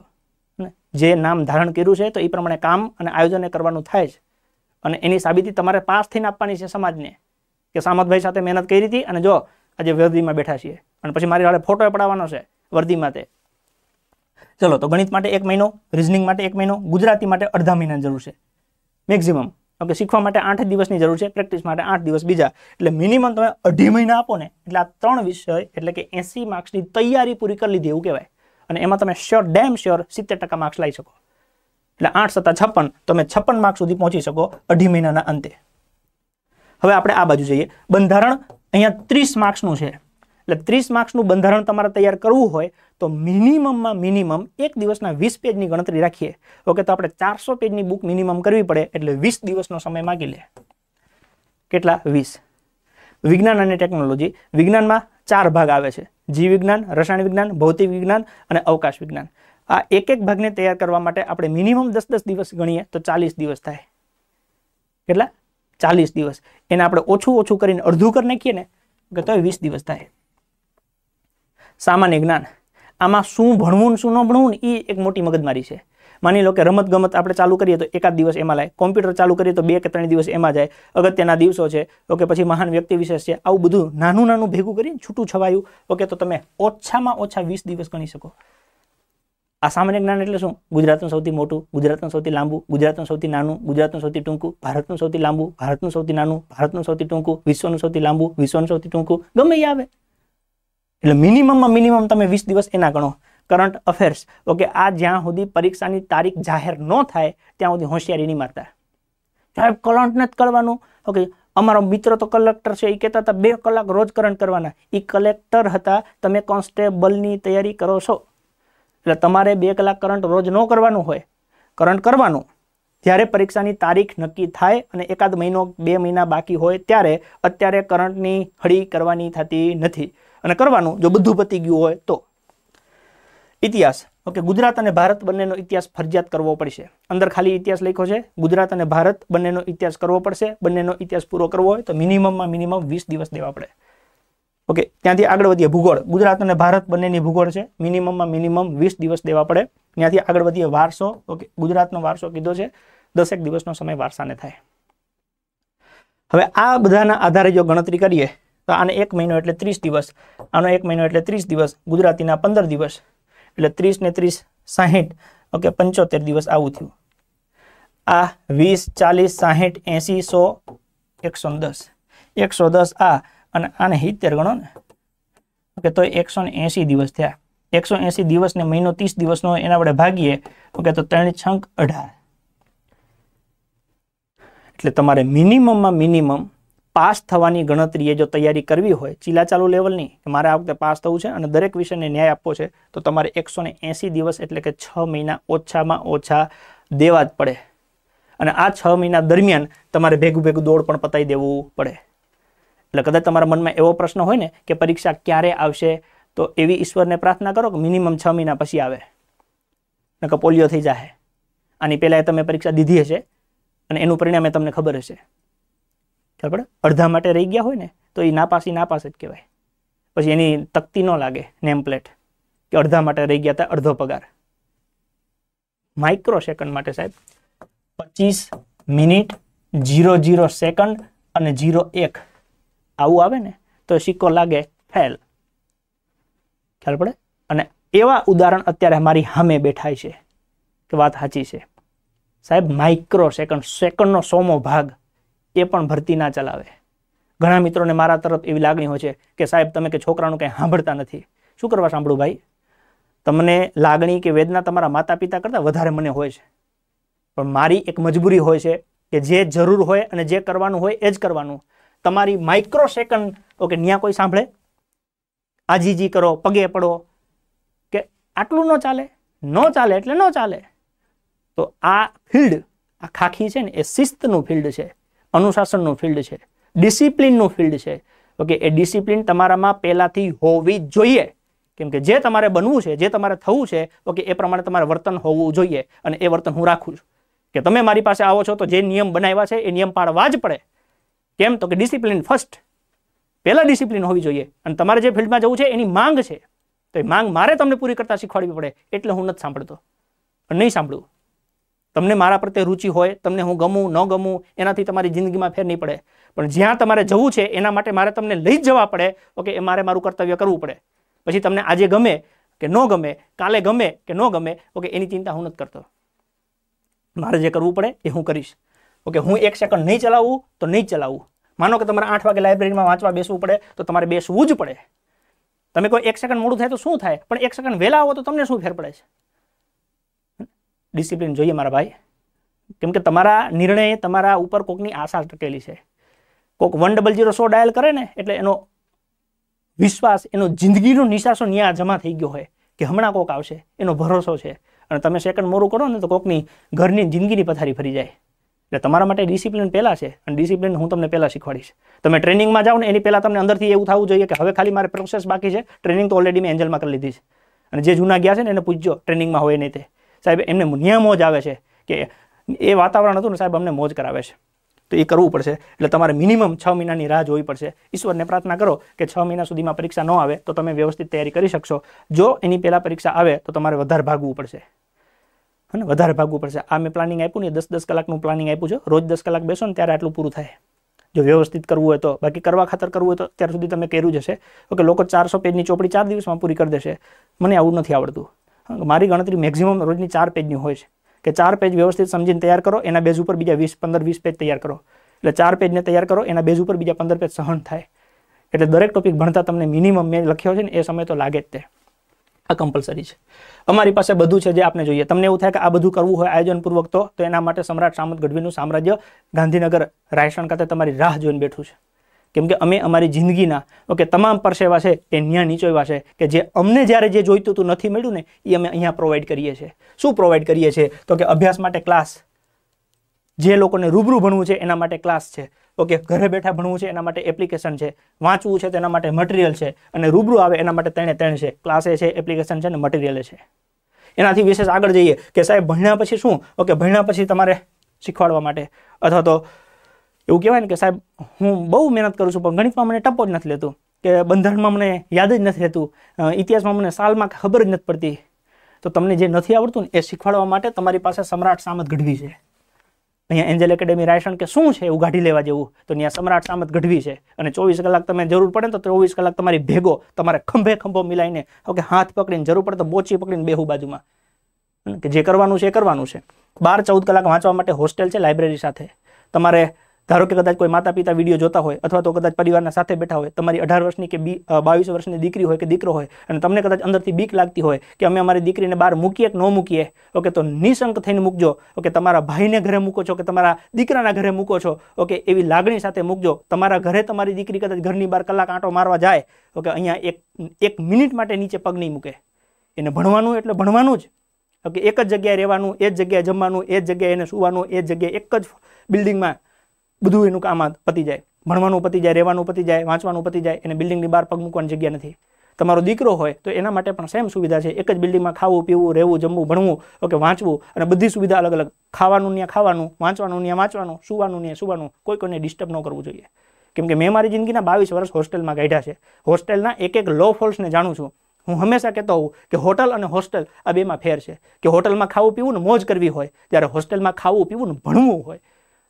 જે નામ ધારણ કર્યું છે તો એ પ્રમાણે કામ અને આયોજન કરવાનું થાય છે અને એની સાબિતી તમારે પાસ થઈને આપવાની છે સમાજને કે સામતભાઈ સાથે મહેનત કરી હતી અને જો આજે વર્દીમાં બેઠા છીએ અને પછી મારી જોડે ફોટો પડાવવાનો છે વર્દીમાં તે ચલો તો ગણિત માટે એક મહિનો રિઝનિંગ માટે એક મહિનો ગુજરાતી માટે અડધા મહિના જરૂર છે મેક્ઝિમમ કે શીખવા માટે આઠ દિવસની જરૂર છે પ્રેક્ટિસ માટે આઠ દિવસ બીજા એટલે મિનિમમ તમે અઢી મહિના આપો ને એટલે આ ત્રણ વિષય એટલે કે એસી માર્ક્સની તૈયારી પૂરી કરી લીધી એવું કહેવાય અને એમાં તમે શ્યોર ડેમ શ્યોર સિત્તેર ટકા માર્ક્સ લઈ શકો એટલે આઠ સત્તા છપ્પન તમે છપ્પન માર્ક્સ સુધી પહોંચી શકો અઢી મહિનાના અંતે હવે આપણે આ બાજુ જઈએ બંધારણ અહીંયા ત્રીસ માર્ક્સનું છે એટલે ત્રીસ માર્ક્સનું બંધારણ તમારે તૈયાર કરવું હોય તો મિનિમમમાં મિનિમમ એક દિવસના વીસ પેજની ગણતરી રાખીએ ઓકે તો આપણે ચારસો પેજની બુક મિનિમમ કરવી પડે એટલે વીસ દિવસનો સમય માગી લે કેટલા વીસ વિજ્ઞાન અને ટેકનોલોજી વિજ્ઞાનમાં ચાર ભાગ આવે છે જીવ વિજ્ઞાન રસાયણ વિજ્ઞાન ભૌતિક વિજ્ઞાન અને અવકાશ વિજ્ઞાન આ એક એક ભાગને તૈયાર કરવા માટે આપણે મિનિમમ દસ દસ દિવસ ગણીએ તો ચાલીસ દિવસ થાય કેટલા ચાલીસ દિવસ એને આપણે ઓછું ઓછું કરીને અડધું કરી નાખીએ ને કે તો વીસ દિવસ થાય સામાન્ય જ્ઞાન આમાં શું ભણવું શું ન ભણવું ને એ એક મોટી મગજમારી છે માની લો કે રમત ગમત આપણે ચાલુ કરીએ તો એકાદ દિવસ એમાં લાય કોમ્પ્યુટર ચાલુ કરીએ તો બે કે ત્રણ દિવસ એમાં જાય અગત્યના દિવસો છે ઓકે પછી મહાન વ્યક્તિ વિશેષ છે આવું બધું નાનું નાનું ભેગું કરીને છૂટું છવાયું ઓકે તો તમે ઓછામાં ઓછા વીસ દિવસ ગણી શકો આ સામાન્ય જ્ઞાન એટલે શું ગુજરાતનું સૌથી મોટું ગુજરાતનું સૌથી લાંબુ ગુજરાતનું સૌથી નાનું ગુજરાતનું સૌથી ટૂંકું ભારતનું સૌથી લાંબુ ભારતનું સૌથી નાનું ભારતનું સૌથી ટૂંકું વિશ્વનું સૌથી લાંબુ વિશ્વનું સૌથી ટૂંકું ગમે આવે એટલે મિનિમમમાં મિનિમમ તમે વીસ દિવસ એના ગણો કરંટ અફેર્સ ઓકે આ જ્યાં સુધી પરીક્ષાની તારીખ જાહેર ન થાય ત્યાં સુધી હોશિયારી નહીં મારતા સાહેબ કરંટ જ કરવાનું ઓકે અમારો મિત્ર તો કલેક્ટર છે એ કહેતા હતા બે કલાક રોજ કરંટ કરવાના એ કલેક્ટર હતા તમે કોન્સ્ટેબલની તૈયારી કરો છો એટલે તમારે બે કલાક કરંટ રોજ ન કરવાનું હોય કરંટ કરવાનું જ્યારે પરીક્ષાની તારીખ નક્કી થાય અને એકાદ મહિનો બે મહિના બાકી હોય ત્યારે અત્યારે કરંટની હળી કરવાની થતી નથી અને કરવાનું જો બધું પતી ગયું હોય તો ઇતિહાસ ઓકે ગુજરાત અને ભારત બંનેનો ઇતિહાસ ફરજિયાત કરવો પડશે અંદર ખાલી ઇતિહાસ લખ્યો છે ગુજરાત અને ભારત બંનેનો ઇતિહાસ કરવો પડશે બંનેનો ઇતિહાસ પૂરો કરવો હોય તો મિનિમમમાં મિનિમમ વીસ દિવસ દેવા પડે ઓકે ત્યાંથી આગળ વધીએ ભૂગોળ ગુજરાત અને ભારત બંનેની ભૂગોળ છે મિનિમમમાં મિનિમમ વીસ દિવસ દેવા પડે ત્યાંથી આગળ વધીએ વારસો ઓકે ગુજરાતનો વારસો કીધો છે દસેક દિવસનો સમય વારસાને થાય હવે આ બધાના આધારે જો ગણતરી કરીએ તો આને એક મહિનો એટલે ત્રીસ દિવસ આનો એક મહિનો એટલે ત્રીસ દિવસ ગુજરાતીના પંદર દિવસ એટલે ત્રીસ ને ત્રીસ સાહીઠ ઓકે પંચોતેર દિવસ આવું થયું આ વીસ ચાલીસ સાહીઠ એંસી સો એકસો દસ એકસો દસ આ અને આને સિત્તેર ગણો ને ઓકે તો એકસો એંસી દિવસ થયા એકસો દિવસ ને મહિનો ત્રીસ દિવસનો એના વડે ભાગીએ ઓકે તો ત્રણ છંક અઢાર એટલે તમારે મિનિમમમાં મિનિમમ પાસ થવાની ગણતરીએ જો તૈયારી કરવી હોય ચીલાચાલુ લેવલની મારે આ વખતે પાસ થવું છે અને દરેક વિષયને ન્યાય આપવો છે તો તમારે એકસો દિવસ એટલે કે છ મહિના ઓછામાં ઓછા દેવા જ પડે અને આ છ મહિના દરમિયાન તમારે ભેગું ભેગું દોડ પણ પતાવી દેવું પડે એટલે કદાચ તમારા મનમાં એવો પ્રશ્ન હોય ને કે પરીક્ષા ક્યારે આવશે તો એવી ઈશ્વરને પ્રાર્થના કરો કે મિનિમમ છ મહિના પછી આવે નકર પોલિયો થઈ જાય આની પહેલાં તમે પરીક્ષા દીધી હશે અને એનું પરિણામે તમને ખબર હશે ખબર પડે અડધા માટે રહી ગયા હોય ને તો એ નાપાસ એ નાપાસ જ કહેવાય પછી એની તકતી ન લાગે નેમ પ્લેટ કે અડધા માટે રહી ગયા હતા અડધો પગાર માઇક્રો સેકન્ડ માટે સાહેબ પચીસ મિનિટ જીરો જીરો સેકન્ડ અને જીરો એક આવું આવે ને તો સિક્કો લાગે ફેલ ખ્યાલ પડે અને એવા ઉદાહરણ અત્યારે મારી સામે બેઠાય છે કે વાત સાચી છે સાહેબ માઇક્રો સેકન્ડ સેકન્ડનો સોમો ભાગ એ પણ ભરતી ના ચલાવે ઘણા મિત્રોને મારા તરફ એવી લાગણી હોય છે કે સાહેબ તમે કે છોકરાનું કંઈ સાંભળતા નથી શું કરવા સાંભળું ભાઈ તમને લાગણી કે વેદના તમારા માતા પિતા કરતાં વધારે મને હોય છે પણ મારી એક મજબૂરી હોય છે કે જે જરૂર હોય અને જે કરવાનું હોય એ જ કરવાનું તમારી માઇક્રો સેકન્ડ ઓકે ત્યાં કોઈ સાંભળે આજીજી કરો પગે પડો કે આટલું ન ચાલે ન ચાલે એટલે ન ચાલે તો આ ફિલ્ડ આ ખાખી છે ને એ શિસ્તનું ફિલ્ડ છે અનુશાસનનું ફિલ્ડ છે ડિસિપ્લિનનું ફિલ્ડ છે ઓકે એ ડિસિપ્લિન તમારામાં પહેલાંથી હોવી જોઈએ કેમ કે જે તમારે બનવું છે જે તમારે થવું છે ઓકે એ પ્રમાણે તમારે વર્તન હોવું જોઈએ અને એ વર્તન હું રાખું છું કે તમે મારી પાસે આવો છો તો જે નિયમ બનાવ્યા છે એ નિયમ પાળવા જ પડે કેમ તો કે ડિસિપ્લિન ફર્સ્ટ પહેલાં ડિસિપ્લિન હોવી જોઈએ અને તમારે જે ફિલ્ડમાં જવું છે એની માંગ છે તો એ માંગ મારે તમને પૂરી કરતાં શીખવાડવી પડે એટલે હું નથી સાંભળતો નહીં સાંભળવું તમને મારા પ્રત્યે રુચિ હોય તમને હું ગમું ન ગમું એનાથી તમારી જિંદગીમાં ફેર નહીં પડે પણ જ્યાં તમારે જવું છે એના માટે મારે તમને લઈ જ જવા પડે ઓકે એ મારે મારું કર્તવ્ય કરવું પડે પછી તમને આજે ગમે કે ન ગમે કાલે ગમે કે ન ગમે ઓકે એની ચિંતા હું નથી કરતો મારે જે કરવું પડે એ હું કરીશ ઓકે હું એક સેકન્ડ નહીં ચલાવું તો નહીં ચલાવું માનો કે તમારે આઠ વાગે લાઇબ્રેરીમાં વાંચવા બેસવું પડે તો તમારે બેસવું જ પડે તમે કોઈ એક સેકન્ડ મોડું થાય તો શું થાય પણ એક સેકન્ડ વહેલા આવો તો તમને શું ફેર પડે છે ડિસિપ્લિન જોઈએ મારા ભાઈ કેમ કે તમારા નિર્ણય તમારા ઉપર કોકની આશા ટકેલી છે કોક વન ડબલ જીરો સો ડાયલ કરે ને એટલે એનો વિશ્વાસ એનો જિંદગીનો નિશાસો ન્યા જમા થઈ ગયો હોય કે હમણાં કોક આવશે એનો ભરોસો છે અને તમે સેકન્ડ મોરું કરો ને તો કોકની ઘરની જિંદગીની પથારી ફરી જાય એટલે તમારા માટે ડિસિપ્લિન પહેલાં છે અને ડિસિપ્લિન હું તમને પહેલાં શીખવાડીશ તમે ટ્રેનિંગમાં જાઓ ને એની પહેલાં તમને અંદરથી એવું થવું જોઈએ કે હવે ખાલી મારે પ્રોસેસ બાકી છે ટ્રેનિંગ તો ઓલરેડી મેં એન્જલમાં કરી લીધી છે અને જે જૂના ગયા છે ને એને પૂછજો ટ્રેનિંગમાં હોય નહીં તે સાહેબ એમને ત્યાં મોજ આવે છે કે એ વાતાવરણ હતું ને સાહેબ અમને મોજ કરાવે છે તો એ કરવું પડશે એટલે તમારે મિનિમમ છ મહિનાની રાહ જોવી પડશે ઈશ્વરને પ્રાર્થના કરો કે છ મહિના સુધીમાં પરીક્ષા ન આવે તો તમે વ્યવસ્થિત તૈયારી કરી શકશો જો એની પહેલાં પરીક્ષા આવે તો તમારે વધારે ભાગવું પડશે અને વધારે ભાગવું પડશે આ મેં પ્લાનિંગ આપ્યું ને દસ દસ કલાકનું પ્લાનિંગ આપ્યું છે રોજ દસ કલાક બેસો ને ત્યારે આટલું પૂરું થાય જો વ્યવસ્થિત કરવું હોય તો બાકી કરવા ખાતર કરવું હોય તો અત્યાર સુધી તમે કર્યું જશે ઓકે લોકો ચારસો પેજની ચોપડી ચાર દિવસમાં પૂરી કરી દેશે મને આવું નથી આવડતું મારી ગણતરી મેક્ઝિમમ રોજની ચાર પેજની હોય છે કે ચાર પેજ વ્યવસ્થિત સમજીને તૈયાર કરો એના બેઝ ઉપર બીજા વીસ પંદર વીસ પેજ તૈયાર કરો એટલે ચાર પેજને તૈયાર કરો એના બેઝ ઉપર બીજા પંદર પેજ સહન થાય એટલે દરેક ટોપિક ભણતા તમને મિનિમમ મેં લખ્યો છે ને એ સમય તો લાગે જ તે આ કમ્પલસરી છે અમારી પાસે બધું છે જે આપણે જોઈએ તમને એવું થાય કે આ બધું કરવું હોય આયોજનપૂર્વક તો એના માટે સમ્રાટ સામંત ગઢવીનું સામ્રાજ્ય ગાંધીનગર રાયસણ ખાતે તમારી રાહ જોઈને બેઠું છે કેમ કે અમે અમારી જિંદગીના ઓકે તમામ પરસેવા છે એ ન્યા નીચોવ્યા છે કે જે અમને જ્યારે જે જોઈતું હતું નથી મળ્યું ને એ અમે અહીંયા પ્રોવાઈડ કરીએ છીએ શું પ્રોવાઈડ કરીએ છીએ તો કે અભ્યાસ માટે ક્લાસ જે લોકોને રૂબરૂ ભણવું છે એના માટે ક્લાસ છે ઓકે ઘરે બેઠા ભણવું છે એના માટે એપ્લિકેશન છે વાંચવું છે તેના માટે મટીરિયલ છે અને રૂબરૂ આવે એના માટે તેણે તેણે છે ક્લાસે છે એપ્લિકેશન છે અને મટીરિયલ છે એનાથી વિશેષ આગળ જઈએ કે સાહેબ ભણ્યા પછી શું ઓકે ભણ્યા પછી તમારે શીખવાડવા માટે અથવા તો એવું કહેવાય ને કે સાહેબ હું બહુ મહેનત કરું છું પણ ગણિતમાં મને ટપો જ નથી લેતું કે બંધારણમાં મને યાદ જ નથી રહેતું ઇતિહાસમાં મને સાલમાં ખબર જ નથી પડતી તો તમને જે નથી આવડતું ને એ શીખવાડવા માટે તમારી પાસે સમ્રાટ સામત ગઢવી છે અહીંયા એન્જલ એકેડેમી રાયસણ કે શું છે એવું ગાઢી લેવા જેવું તો ત્યાં સમ્રાટ સામત ગઢવી છે અને ચોવીસ કલાક તમે જરૂર પડે તો ચોવીસ કલાક તમારી ભેગો તમારે ખંભે ખંભો મિલાઈને ઓકે હાથ પકડીને જરૂર પડે તો બોચી પકડીને બેહુ બાજુમાં કે જે કરવાનું છે એ કરવાનું છે બાર ચૌદ કલાક વાંચવા માટે હોસ્ટેલ છે લાઇબ્રેરી સાથે તમારે ધારો કે કદાચ કોઈ માતા પિતા વિડીયો જોતા હોય અથવા તો કદાચ પરિવારના સાથે બેઠા હોય તમારી અઢાર વર્ષની કે બી બાવીસ વર્ષની દીકરી હોય કે દીકરો હોય અને તમને કદાચ અંદરથી બીક લાગતી હોય કે અમે અમારી દીકરીને બહાર મૂકીએ કે ન મૂકીએ ઓકે તો નિશંક થઈને મૂકજો ઓકે તમારા ભાઈને ઘરે મૂકો છો કે તમારા દીકરાના ઘરે મૂકો છો ઓકે એવી લાગણી સાથે મૂકજો તમારા ઘરે તમારી દીકરી કદાચ ઘરની બહાર કલાક આંટો મારવા જાય ઓકે અહીંયા એક એક મિનિટ માટે નીચે પગ નહીં મૂકે એને ભણવાનું એટલે ભણવાનું જ ઓકે એક જ જગ્યાએ રહેવાનું એ જ જગ્યાએ જમવાનું એ જ જગ્યાએ એને સુવાનું એ જ જગ્યાએ એક જ બિલ્ડિંગમાં બધું એનું કામ પતી જાય ભણવાનું પતી જાય રહેવાનું પતી જાય વાંચવાનું પતી જાય એને બિલ્ડિંગની બહાર પગ મૂકવાની જગ્યા નથી તમારો દીકરો હોય તો એના માટે પણ સેમ સુવિધા છે એક જ બિલ્ડિંગમાં ખાવું પીવું રહેવું જમવું ભણવું ઓકે વાંચવું અને બધી સુવિધા અલગ અલગ ખાવાનું ત્યાં ખાવાનું વાંચવાનું ત્યાં વાંચવાનું સુવાનું ત્યાં સુવાનું કોઈ કોઈને ડિસ્ટર્બ ન કરવું જોઈએ કેમ કે મેં મારી જિંદગીના બાવીસ વર્ષ હોસ્ટેલમાં કાઢ્યા છે હોસ્ટેલના એક એક લો ફોલ્સને જાણું છું હું હંમેશા કહેતો હોઉં કે હોટલ અને હોસ્ટેલ આ બેમાં ફેર છે કે હોટલમાં ખાવું પીવું ને મોજ કરવી હોય ત્યારે હોસ્ટેલમાં ખાવું પીવું ને ભણવું હોય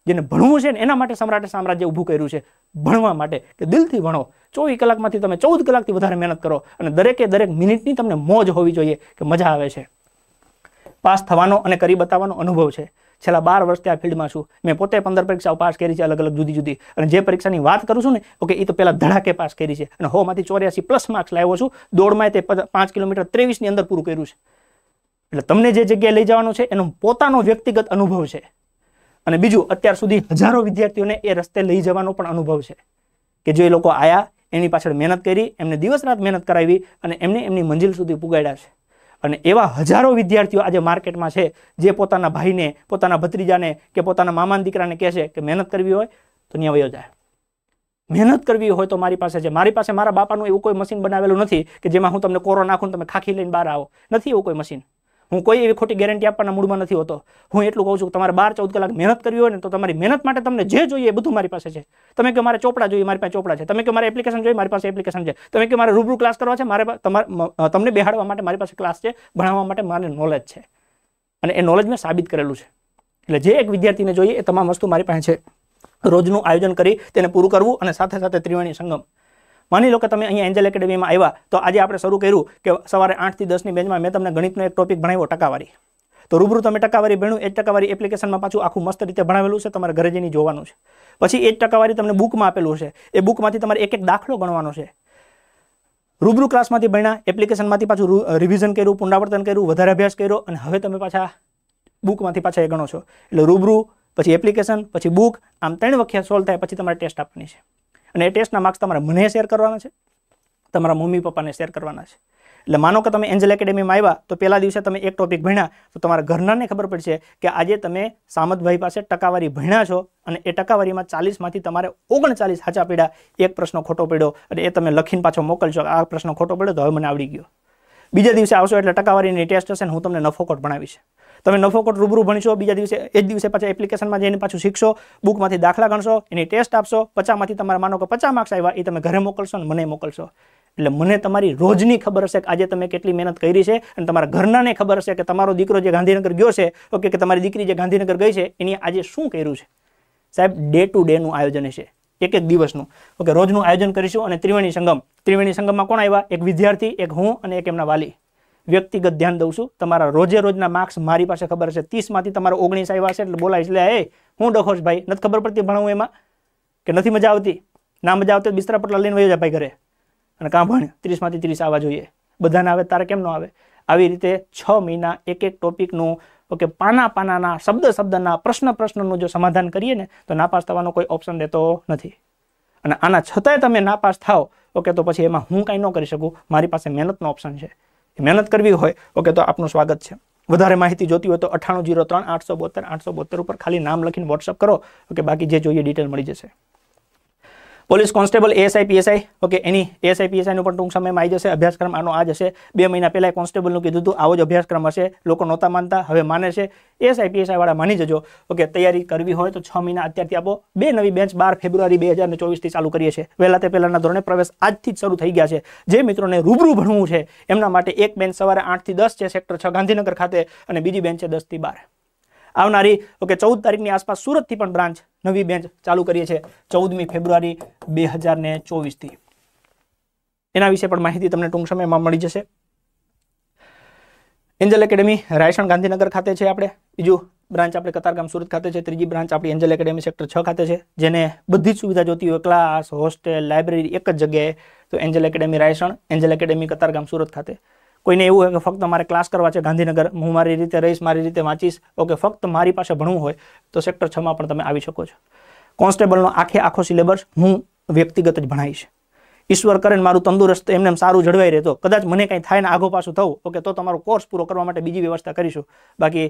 જેને ભણવું છે ને એના માટે સમ્રાટ સામ્રાજ્ય ઊભું કર્યું છે ભણવા માટે કે દિલથી ભણો ચોવીસ કલાકમાંથી તમે ચૌદ કલાકથી વધારે મહેનત કરો અને દરેકે દરેક મિનિટની તમને મોજ હોવી જોઈએ કે મજા આવે છે પાસ થવાનો અને કરી બતાવવાનો અનુભવ છે છેલ્લા બાર વર્ષથી આ ફિલ્ડમાં છું મેં પોતે પંદર પરીક્ષાઓ પાસ કરી છે અલગ અલગ જુદી જુદી અને જે પરીક્ષાની વાત કરું છું ને ઓકે એ તો પહેલાં ધડાકે પાસ કરી છે અને હોમાંથી ચોર્યાસી પ્લસ માર્ક્સ લાવ્યો છું દોડમાં તે પાંચ કિલોમીટર ત્રેવીસની અંદર પૂરું કર્યું છે એટલે તમને જે જગ્યાએ લઈ જવાનું છે એનો પોતાનો વ્યક્તિગત અનુભવ છે અને બીજું અત્યાર સુધી હજારો વિદ્યાર્થીઓને એ રસ્તે લઈ જવાનો પણ અનુભવ છે કે જો એ લોકો આયા એની પાછળ મહેનત કરી એમને દિવસ રાત મહેનત કરાવી અને એમને એમની મંજિલ સુધી પુગાડ્યા છે અને એવા હજારો વિદ્યાર્થીઓ આજે માર્કેટમાં છે જે પોતાના ભાઈને પોતાના ભત્રીજાને કે પોતાના મામાના દીકરાને કહે છે કે મહેનત કરવી હોય તો ત્યાં વયો જાય મહેનત કરવી હોય તો મારી પાસે છે મારી પાસે મારા બાપાનું એવું કોઈ મશીન બનાવેલું નથી કે જેમાં હું તમને કોરો નાખું તમે ખાખી લઈને બહાર આવો નથી એવું કોઈ મશીન હું કોઈ એવી ખોટી ગેરંટી આપવાના મૂડમાં નથી હોતો હું એટલું કહું છું કે તમારે બાર ચૌદ કલાક મહેનત કરવી હોય ને તો તમારી મહેનત માટે તમને જે જોઈએ એ બધું મારી પાસે છે તમે કે મારે ચોપડા જોઈએ મારી પાસે ચોપડા છે તમે કે મારે એપ્લિકેશન જોઈએ મારી પાસે એપ્લિકેશન છે તમે કે મારે રૂબરૂ ક્લાસ કરવા છે મારે તમને બેહાડવા માટે મારી પાસે ક્લાસ છે ભણાવવા માટે મારે નોલેજ છે અને એ નોલેજ મેં સાબિત કરેલું છે એટલે જે એક વિદ્યાર્થીને જોઈએ એ તમામ વસ્તુ મારી પાસે છે રોજનું આયોજન કરી તેને પૂરું કરવું અને સાથે સાથે ત્રિવેણી સંગમ માની લો કે તમે અહીંયા એન્જલ એકેડમીમાં આવ્યા તો આજે આપણે શરૂ કર્યું કે સવારે આઠથી દસની બેન્ચમાં મેં તમને ગણિતનો એક ટોપિક ભણાવ્યો ટકાવારી તો રૂબરૂ તમે ટકાવારી ભણ્યું એ જ ટકાવારી એપ્લિકેશનમાં પાછું આખું મસ્ત રીતે ભણાવેલું છે તમારે ઘરે જઈને જોવાનું છે પછી એ જ ટકાવારી તમને બુકમાં આપેલું છે એ બુકમાંથી તમારે એક એક દાખલો ગણવાનો છે રૂબરૂ ક્લાસમાંથી ભણ્યા એપ્લિકેશનમાંથી પાછું રિવિઝન કર્યું પુનરાવર્તન કર્યું વધારે અભ્યાસ કર્યો અને હવે તમે પાછા બુકમાંથી પાછા એ ગણો છો એટલે રૂબરૂ પછી એપ્લિકેશન પછી બુક આમ ત્રણ વખત સોલ્વ થાય પછી તમારે ટેસ્ટ આપવાની છે અને એ ટેસ્ટના માર્ક્સ તમારે મને શેર કરવાના છે તમારા મમ્મી પપ્પાને શેર કરવાના છે એટલે માનો કે તમે એન્જલ એકેડેમીમાં આવ્યા તો પહેલા દિવસે તમે એક ટોપિક ભણ્યા તો તમારા ઘરનાને ખબર પડશે કે આજે તમે સામતભાઈ પાસે ટકાવારી ભણ્યા છો અને એ ટકાવારીમાં ચાલીસમાંથી તમારે ઓગણચાલીસ હાચા પડ્યા એક પ્રશ્ન ખોટો પડ્યો અને એ તમે લખીને પાછો મોકલશો આ પ્રશ્ન ખોટો પડ્યો તો હવે મને આવડી ગયો બીજા દિવસે આવશો એટલે ટકાવારીની ટેસ્ટ હશે ને હું તમને નફો કોટ ભણાવીશ તમે નફો કોટ રૂબરૂ ભણશો બીજા દિવસે એ જ દિવસે પાછા એપ્લિકેશનમાં જઈને પાછું શીખશો બુકમાંથી દાખલા ગણશો એની ટેસ્ટ આપશો પચામાંથી તમારા માનો કે પચા માર્ક્સ આવ્યા એ તમે ઘરે મોકલશો અને મને મોકલશો એટલે મને તમારી રોજની ખબર હશે કે આજે તમે કેટલી મહેનત કરી છે અને તમારા ઘરનાને ખબર હશે કે તમારો દીકરો જે ગાંધીનગર ગયો છે ઓકે કે તમારી દીકરી જે ગાંધીનગર ગઈ છે એની આજે શું કર્યું છે સાહેબ ડે ટુ ડેનું આયોજન છે એક એક દિવસનું ઓકે રોજનું આયોજન કરીશું અને ત્રિવેણી સંગમ ત્રિવેણી સંગમમાં કોણ આવ્યા એક વિદ્યાર્થી એક હું અને એક એમના વાલી વ્યક્તિગત ધ્યાન દઉં છું તમારા રોજે રોજના માર્ક્સ મારી પાસે ખબર છે ત્રીસમાંથી તમારા ઓગણીસ આવ્યા છે એટલે બોલાય એટલે એ હું ડખોશ ભાઈ નથી ખબર પડતી ભણવું એમાં કે નથી મજા આવતી ના મજા આવતી બિસ્તરા પટલા લઈને વયો જાય ભાઈ ઘરે અને કાં ભણ ત્રીસમાંથી ત્રીસ આવવા જોઈએ બધાને આવે તારે કેમ ન આવે આવી રીતે છ મહિના એક એક ટોપિકનું ઓકે પાના પાનાના શબ્દ શબ્દના પ્રશ્ન પ્રશ્નનું જો સમાધાન કરીએ ને તો નાપાસ થવાનો કોઈ ઓપ્શન રહેતો નથી અને આના છતાંય તમે નાપાસ થાઓ ઓકે તો પછી એમાં હું કાંઈ ન કરી શકું મારી પાસે મહેનતનો ઓપ્શન છે મહેનત કરવી હોય ઓકે તો આપનું સ્વાગત છે વધારે માહિતી જોતી હોય તો અઠાણું જીરો ત્રણ આઠસો બોતેર આઠસો બોતેર ઉપર ખાલી નામ લખીને વોટ્સઅપ કરો ઓકે બાકી જે જોઈએ ડિટેલ મળી જશે police constable ASI PSI okay એની એએસઆઈ પીએસઆઈનું પણ ટૂંક સમયમાં આવી જશે અભ્યાસક્રમ આનો આ જશે બે મહિના પહેલાં કોન્સ્ટેબલનું કીધું હતું આવો જ અભ્યાસક્રમ હશે લોકો નહોતા માનતા હવે માને છે એએસઆઈ પીએસઆઈવાળા માની જજો ઓકે તૈયારી કરવી હોય તો છ મહિના અત્યારથી આપો બે નવી બેન્ચ બાર ફેબ્રુઆરી બે હજાર ચોવીસથી ચાલુ કરીએ છીએ વહેલા તે પહેલાંના ધોરણે પ્રવેશ આજથી જ શરૂ થઈ ગયા છે જે મિત્રોને રૂબરૂ ભણવું છે એમના માટે એક બેન્ચ સવારે આઠથી દસ છે સેક્ટર છ ગાંધીનગર ખાતે અને બીજી બેન્ચ છે દસથી બાર આવનારી ઓકે ચૌદ તારીખની આસપાસ સુરતથી પણ બ્રાન્ચ નવી બેન્ચ ચાલુ કરીએ છીએ ચૌદમી ફેબ્રુઆરી બે હજાર ને ચોવીસથી એના વિશે પણ માહિતી તમને ટૂંક સમયમાં મળી જશે એન્જલ એકેડેમી રાયસણ ગાંધીનગર ખાતે છે આપણે બીજું બ્રાન્ચ આપણે કતારગામ સુરત ખાતે છે ત્રીજી બ્રાન્ચ આપણી એન્જલ એકેડેમી સેક્ટર છ ખાતે છે જેને બધી જ સુવિધા જોતી હોય ક્લાસ હોસ્ટેલ લાઇબ્રેરી એક જ જગ્યાએ તો Angel Academy Raysan Angel Academy Katargam Surat ખાતે કોઈને એવું હોય કે ફક્ત મારે ક્લાસ કરવા છે ગાંધીનગર હું મારી રીતે રહીશ મારી રીતે વાંચીશ ઓકે ફક્ત મારી પાસે ભણવું હોય તો સેક્ટર છમાં પણ તમે આવી શકો છો કોન્સ્ટેબલનો આખે આખો સિલેબસ હું વ્યક્તિગત જ ભણાવીશ ઈશ્વર કરે મારું તંદુરસ્ત એમને સારું જળવાઈ રહેતો કદાચ મને કંઈ થાય ને આગો પાછું થવું ઓકે તો તમારો કોર્સ પૂરો કરવા માટે બીજી વ્યવસ્થા કરીશું બાકી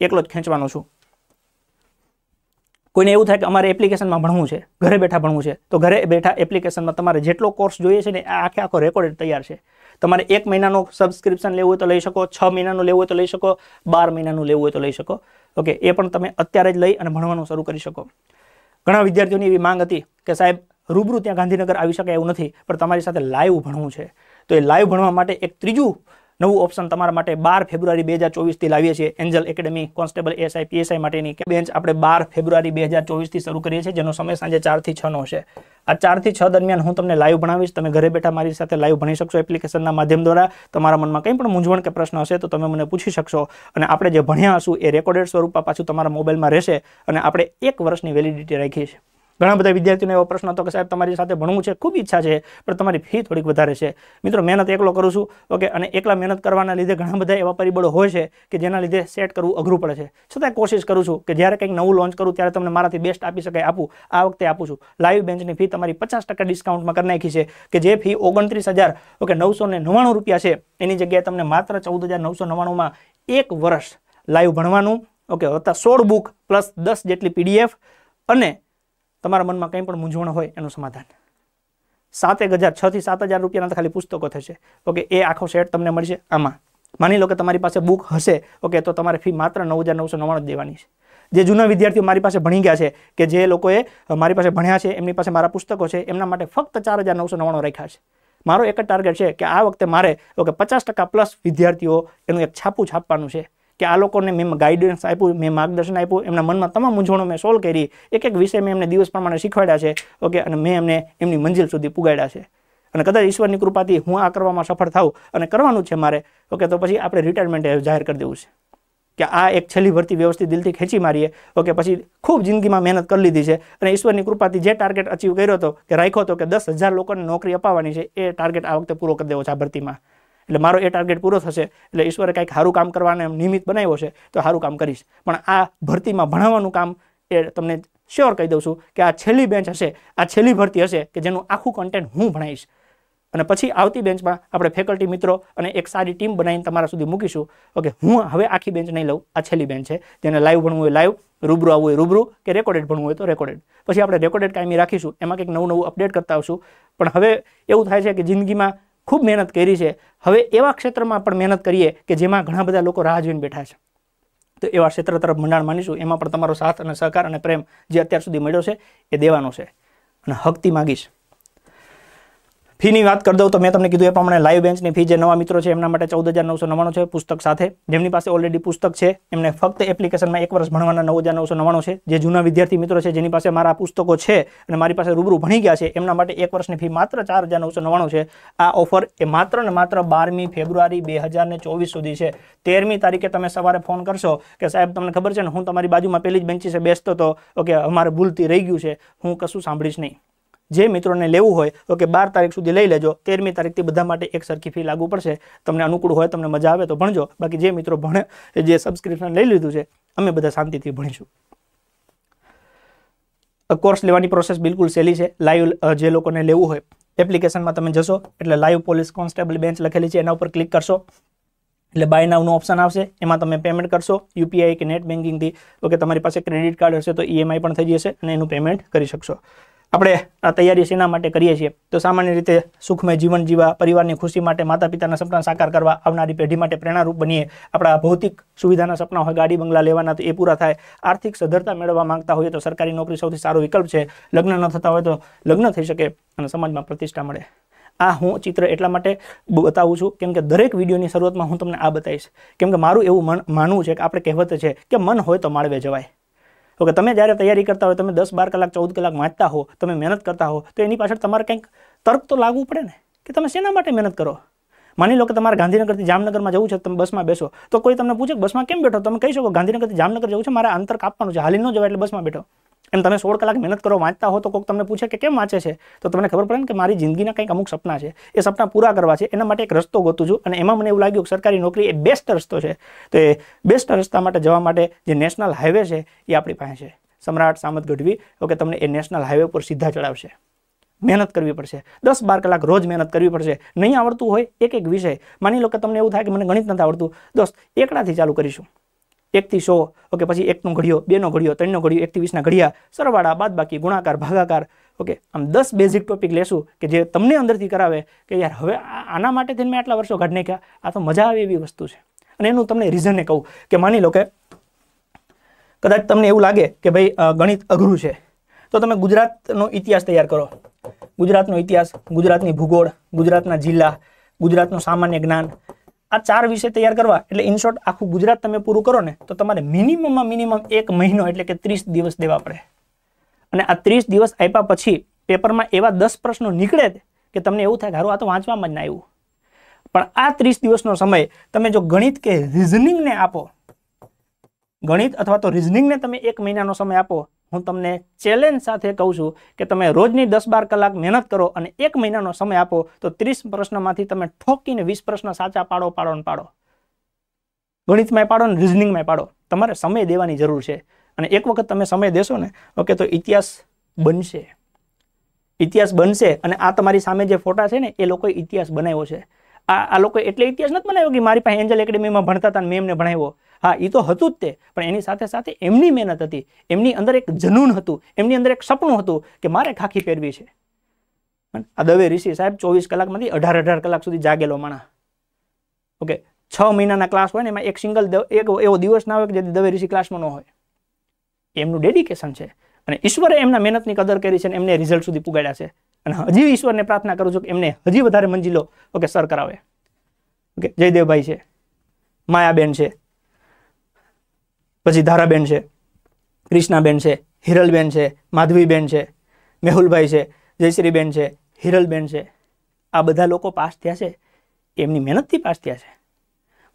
એકલો જ ખેંચવાનો છું કોઈને એવું થાય કે અમારે એપ્લિકેશનમાં ભણવું છે ઘરે બેઠા ભણવું છે તો ઘરે બેઠા એપ્લિકેશનમાં તમારે જેટલો કોર્સ જોઈએ છે ને આ આખે આખો રેકોર્ડ તૈયાર છે તમારે એક મહિનાનું સબસ્ક્રિપ્શન લેવું હોય તો લઈ શકો છ મહિનાનું લેવું હોય તો લઈ શકો બાર મહિનાનું લેવું હોય તો લઈ શકો ઓકે એ પણ તમે અત્યારે જ લઈ અને ભણવાનું શરૂ કરી શકો ઘણા વિદ્યાર્થીઓની એવી માંગ હતી કે સાહેબ રૂબરૂ ત્યાં ગાંધીનગર આવી શકે એવું નથી પણ તમારી સાથે લાઈવ ભણવું છે તો એ લાઈવ ભણવા માટે એક ત્રીજું નવું ઓપ્શન તમારા માટે બાર ફેબ્રુઆરી બે હજાર ચોવીસથી લાવીએ છીએ Angel Academy constable SI PSI માટેની કે બેન્ચ આપણે બાર ફેબ્રુઆરી બે હજાર ચોવીસથી શરૂ કરીએ છીએ જેનો સમય સાંજે ચારથી છનો છે આ ચારથી છ દરમિયાન હું તમને લાઈવ ભણાવીશ તમે ઘરે બેઠા મારી સાથે લાઈવ ભણી શકશો એપ્લિકેશનના માધ્યમ દ્વારા તમારા મનમાં કંઈ પણ મૂંઝવણ કે પ્રશ્ન હશે તો તમે મને પૂછી શકશો અને આપણે જે ભણ્યા હશું એ રેકોર્ડેડ સ્વરૂપમાં પાછું તમારા મોબાઈલમાં રહેશે અને આપણે એક વર્ષની વેલિડિટી રાખીએ છીએ ઘણા બધા વિદ્યાર્થીઓને એવો પ્રશ્ન હતો કે સાહેબ તમારી સાથે ભણવું છે ખૂબ ઈચ્છા છે પણ તમારી ફી થોડીક વધારે છે મિત્રો મહેનત એકલો કરું છું ઓકે અને એકલા મહેનત કરવાના લીધે ઘણા બધા એવા પરિબળો હોય છે કે જેના લીધે સેટ કરવું અઘરું પડે છે છતાં કોશિશ કરું છું કે જ્યારે કંઈક નવું લોન્ચ કરું ત્યારે તમને મારાથી બેસ્ટ આપી શકાય આપું આ વખતે આપું છું લાઈવ બેન્ચની ફી તમારી પચાસ ટકા ડિસ્કાઉન્ટમાં કરી નાખી છે કે જે ફી ઓગણત્રીસ હજાર ઓકે નવસો નવ્વાણું રૂપિયા છે એની જગ્યાએ તમને માત્ર ચૌદ હજાર નવસો નવ્વાણુંમાં એક વર્ષ લાઈવ ભણવાનું ઓકે હતા સોળ બુક પ્લસ દસ જેટલી પીડીએફ અને તમારા મનમાં કંઈ પણ મૂંઝવણ હોય એનું સમાધાન સાત એક હજાર છથી સાત હજાર રૂપિયાના ખાલી પુસ્તકો થશે ઓકે એ આખો સેટ તમને મળશે આમાં માની લો કે તમારી પાસે બુક હશે ઓકે તો તમારે ફી માત્ર નવ હજાર નવસો નવ્વાણું દેવાની છે જે જૂના વિદ્યાર્થીઓ મારી પાસે ભણી ગયા છે કે જે લોકોએ મારી પાસે ભણ્યા છે એમની પાસે મારા પુસ્તકો છે એમના માટે ફક્ત ચાર હજાર નવસો નવ્વાણું રાખ્યા છે મારો એક જ ટાર્ગેટ છે કે આ વખતે મારે ઓકે પચાસ ટકા પ્લસ વિદ્યાર્થીઓ એનું એક છાપું છાપવાનું છે કે આ લોકોને મેં ગાઈડન્સ આપ્યું મેં માર્ગદર્શન આપ્યું એમના મનમાં તમામ મૂંઝવણો મેં સોલ્વ કરી એક એક વિષય મેં એમને દિવસ પ્રમાણે શીખવાડ્યા છે ઓકે અને મેં એમને એમની મંજિલ સુધી પુગાડ્યા છે અને કદાચ ઈશ્વરની કૃપાથી હું આ કરવામાં સફળ થાઉં અને કરવાનું છે મારે ઓકે તો પછી આપણે રિટાયરમેન્ટ જાહેર કરી દેવું છે કે આ એક છેલ્લી ભરતી વ્યવસ્થિત દિલથી ખેંચી મારીએ ઓકે પછી ખૂબ જિંદગીમાં મહેનત કરી લીધી છે અને ઈશ્વરની કૃપાથી જે ટાર્ગેટ અચીવ કર્યો હતો કે રાખ્યો હતો કે દસ હજાર લોકોને નોકરી અપાવવાની છે એ ટાર્ગેટ આ વખતે પૂરો કરી દેવો છે આ ભરતીમાં એટલે મારો એ ટાર્ગેટ પૂરો થશે એટલે ઈશ્વરે કાંઈક સારું કામ કરવાને નિયમિત બનાવ્યો છે તો સારું કામ કરીશ પણ આ ભરતીમાં ભણાવવાનું કામ એ તમને શ્યોર કહી દઉં છું કે આ છેલ્લી બેન્ચ હશે આ છેલ્લી ભરતી હશે કે જેનું આખું કન્ટેન્ટ હું ભણાવીશ અને પછી આવતી બેન્ચમાં આપણે ફેકલ્ટી મિત્રો અને એક સારી ટીમ બનાવીને તમારા સુધી મૂકીશું ઓકે હું હવે આખી બેન્ચ નહીં લઉં આ છેલ્લી બેન્ચ છે જેને લાઈવ ભણવું હોય લાઈવ રૂબરૂ આવવું હોય રૂબરૂ કે રેકોર્ડેડ ભણવું હોય તો રેકોર્ડેડ પછી આપણે રેકોર્ડેડ કાયમી રાખીશું એમાં કંઈક નવું નવું અપડેટ કરતા આવશું પણ હવે એવું થાય છે કે જિંદગીમાં ખૂબ મહેનત કરી છે હવે એવા ક્ષેત્રમાં પણ મહેનત કરીએ કે જેમાં ઘણા બધા લોકો રાહ જોઈને બેઠા છે તો એવા ક્ષેત્ર તરફ ભંડાણ માનીશું એમાં પણ તમારો સાથ અને સહકાર અને પ્રેમ જે અત્યાર સુધી મળ્યો છે એ દેવાનો છે અને હકતી માગીશ ફીની વાત કરી દઉં તો મેં તમને કીધું એ પ્રમાણે લાઈવ બેન્ચની ફી જે નવા મિત્રો છે એમના માટે ચૌદ હજાર નવસો નવ્વાણું છે પુસ્તક સાથે જેમની પાસે ઓલરેડી પુસ્તક છે એમને ફક્ત એપ્લિકેશનમાં એક વર્ષ ભણવાના નવ હજાર નવસો નવ્વાણું છે જે જૂના વિદ્યાર્થી મિત્રો છે જેની પાસે મારા પુસ્તકો છે અને મારી પાસે રૂબરૂ ભણી ગયા છે એમના માટે એક વર્ષની ફી માત્ર ચાર હજાર નવસો નવ્વાણું છે આ ઓફર એ માત્ર ને માત્ર બારમી ફેબ્રુઆરી બે હજાર ને ચોવીસ સુધી છે તેરમી તારીખે તમે સવારે ફોન કરશો કે સાહેબ તમને ખબર છે ને હું તમારી બાજુમાં પહેલી જ બેન્ચીસે બેસતો હતો ઓકે અમારે ભૂલથી રહી ગયું છે હું કશું સાંભળીશ નહીં જે મિત્રોને લેવું હોય તો કે બાર તારીખ સુધી લઈ લેજો તેરમી તારીખથી બધા માટે એક સરખી ફી લાગુ પડશે તમને અનુકૂળ હોય તમને મજા આવે તો ભણજો બાકી જે મિત્રો ભણે જે સબસ્ક્રિપ્શન લઈ લીધું છે અમે બધા શાંતિથી ભણીશું કોર્સ લેવાની પ્રોસેસ બિલકુલ સહેલી છે લાઈવ જે લોકોને લેવું હોય એપ્લિકેશનમાં તમે જશો એટલે લાઈવ પોલીસ કોન્સ્ટેબલ બેન્ચ લખેલી છે એના ઉપર ક્લિક કરશો એટલે બાય નાવનું ઓપ્શન આવશે એમાં તમે પેમેન્ટ કરશો યુપીઆઈ કે નેટ બેન્કિંગથી ઓકે તમારી પાસે ક્રેડિટ કાર્ડ હશે તો ઈએમઆઈ e પણ થઈ જશે અને એનું પેમેન્ટ કરી શકશો આપણે આ તૈયારી શેના માટે કરીએ છીએ તો સામાન્ય રીતે સુખમય જીવન જીવા પરિવારની ખુશી માટે માતા પિતાના સપના સાકાર કરવા આવનારી પેઢી માટે પ્રેરણારૂપ બનીએ આપણા ભૌતિક સુવિધાના સપના હોય ગાડી બંગલા લેવાના તો એ પૂરા થાય આર્થિક સદ્ધરતા મેળવવા માંગતા હોઈએ તો સરકારી નોકરી સૌથી સારો વિકલ્પ છે લગ્ન ન થતા હોય તો લગ્ન થઈ શકે અને સમાજમાં પ્રતિષ્ઠા મળે આ હું ચિત્ર એટલા માટે બતાવું છું કેમ કે દરેક વિડીયોની શરૂઆતમાં હું તમને આ બતાવીશ કેમ કે મારું એવું માનવું છે કે આપણે કહેવત છે કે મન હોય તો માળવે જવાય તો કે તમે જ્યારે તૈયારી કરતા હોય તમે દસ બાર કલાક ચૌદ કલાક વાંચતા હો તમે મહેનત કરતા હો તો એની પાછળ તમારે કંઈક તર્ક તો લાગવું પડે ને કે તમે શેના માટે મહેનત કરો માની લો કે તમારે ગાંધીનગરથી જામનગરમાં જવું છે તમે બસમાં બેસો તો કોઈ તમને પૂછે બસમાં કેમ બેઠો તમે કહી શકો ગાંધીનગરથી જામનગર જવું છે મારે અંતર કાપવાનું છે હાલી ન જવાય એટલે બસમાં બેઠો એમ તમે સોળ કલાક મહેનત કરો વાંચતા હો તો કોઈક તમને પૂછે કે કેમ વાંચે છે તો તમને ખબર પડે ને કે મારી જિંદગીના કંઈક અમુક સપના છે એ સપના પૂરા કરવા છે એના માટે એક રસ્તો ગોતું છું અને એમાં મને એવું લાગ્યું કે સરકારી નોકરી એ બેસ્ટ રસ્તો છે તો એ બેસ્ટ રસ્તા માટે જવા માટે જે નેશનલ હાઈવે છે એ આપણી પાસે છે સમ્રાટ સામત ગઢવી ઓકે તમને એ નેશનલ હાઈવે ઉપર સીધા ચડાવશે મહેનત કરવી પડશે દસ બાર કલાક રોજ મહેનત કરવી પડશે નહીં આવડતું હોય એક એક વિષય માની લો કે તમને એવું થાય કે મને ગણિત નથી આવડતું દોસ્ત એકડાથી ચાલુ કરીશું એકથી સો ઓકે પછી એકનો ઘડિયો બેનો ઘડિયો ત્રણનો ઘડિયો એકથી વીસના ઘડિયા સરવાળા બાદબાકી ગુણાકાર ભાગાકાર ઓકે આમ દસ બેઝિક ટોપિક લેશું કે જે તમને અંદરથી કરાવે કે યાર હવે આના માટે થઈને મેં આટલા વર્ષો કાઢ નાખ્યા આ તો મજા આવે એવી વસ્તુ છે અને એનું તમને રીઝને કહું કે માની લો કે કદાચ તમને એવું લાગે કે ભાઈ ગણિત અઘરું છે તો તમે ગુજરાતનો ઇતિહાસ તૈયાર કરો ગુજરાતનો ઇતિહાસ ગુજરાતની ભૂગોળ ગુજરાતના જિલ્લા ગુજરાતનું સામાન્ય જ્ઞાન આ ચાર વિષય તૈયાર કરવા એટલે ઇનશોર્ટ આખું ગુજરાત તમે પૂરું કરો ને તો તમારે મિનિમમમાં મિનિમમ એક મહિનો એટલે કે ત્રીસ દિવસ દેવા પડે અને આ ત્રીસ દિવસ આપ્યા પછી પેપરમાં એવા દસ પ્રશ્નો નીકળે કે તમને એવું થાય કે હારું આ તો વાંચવામાં જ ના આવ્યું પણ આ ત્રીસ દિવસનો સમય તમે જો ગણિત કે રિઝનિંગને આપો ગણિત અથવા તો રિઝનિંગને તમે એક મહિનાનો સમય આપો હું તમને ચેલેન્જ સાથે કહું છું કે તમે રોજની દસ બાર કલાક મહેનત કરો અને એક મહિનાનો સમય આપો તો ત્રીસ પ્રશ્નમાંથી તમે ઠોકીને વીસ પ્રશ્ન સાચા પાડો પાડો ને પાડો ગણિતમાં પાડો ને રિઝનિંગમાં પાડો તમારે સમય દેવાની જરૂર છે અને એક વખત તમે સમય દેશો ને ઓકે તો ઇતિહાસ બનશે ઇતિહાસ બનશે અને આ તમારી સામે જે ફોટા છે ને એ લોકો ઇતિહાસ બનાવ્યો છે આ આ લોકો એટલે ઇતિહાસ નથી બનાવ્યો કે મારી પાસે એન્જલ એકેડેમીમાં ભણતા હતા મેં એમને ભણાવ્યો હા એ તો હતું જ તે પણ એની સાથે સાથે એમની મહેનત હતી એમની અંદર એક જનૂન હતું એમની અંદર એક સપનું હતું કે મારે ખાખી પહેરવી છે આ દવે ઋષિ સાહેબ ચોવીસ કલાકમાંથી અઢાર અઢાર કલાક સુધી જાગેલો માણા ઓકે છ મહિનાના ક્લાસ હોય ને એમાં એક સિંગલ એક એવો દિવસ ના હોય કે જેથી દવે ઋષિ ક્લાસમાં ન હોય એમનું ડેડિકેશન છે અને ઈશ્વરે એમના મહેનતની કદર કરી છે અને એમને રિઝલ્ટ સુધી પુગાડ્યા છે અને હજી ઈશ્વરને પ્રાર્થના કરું છું કે એમને હજી વધારે મંજિલો ઓકે સર કરાવે ઓકે જયદેવભાઈ છે માયાબેન છે પછી ધારાબેન છે ક્રિષ્નાબેન છે હિરલબેન છે માધવીબેન છે મેહુલભાઈ છે જયશ્રીબેન છે હિરલબેન છે આ બધા લોકો પાસ થયા છે એમની મહેનતથી પાસ થયા છે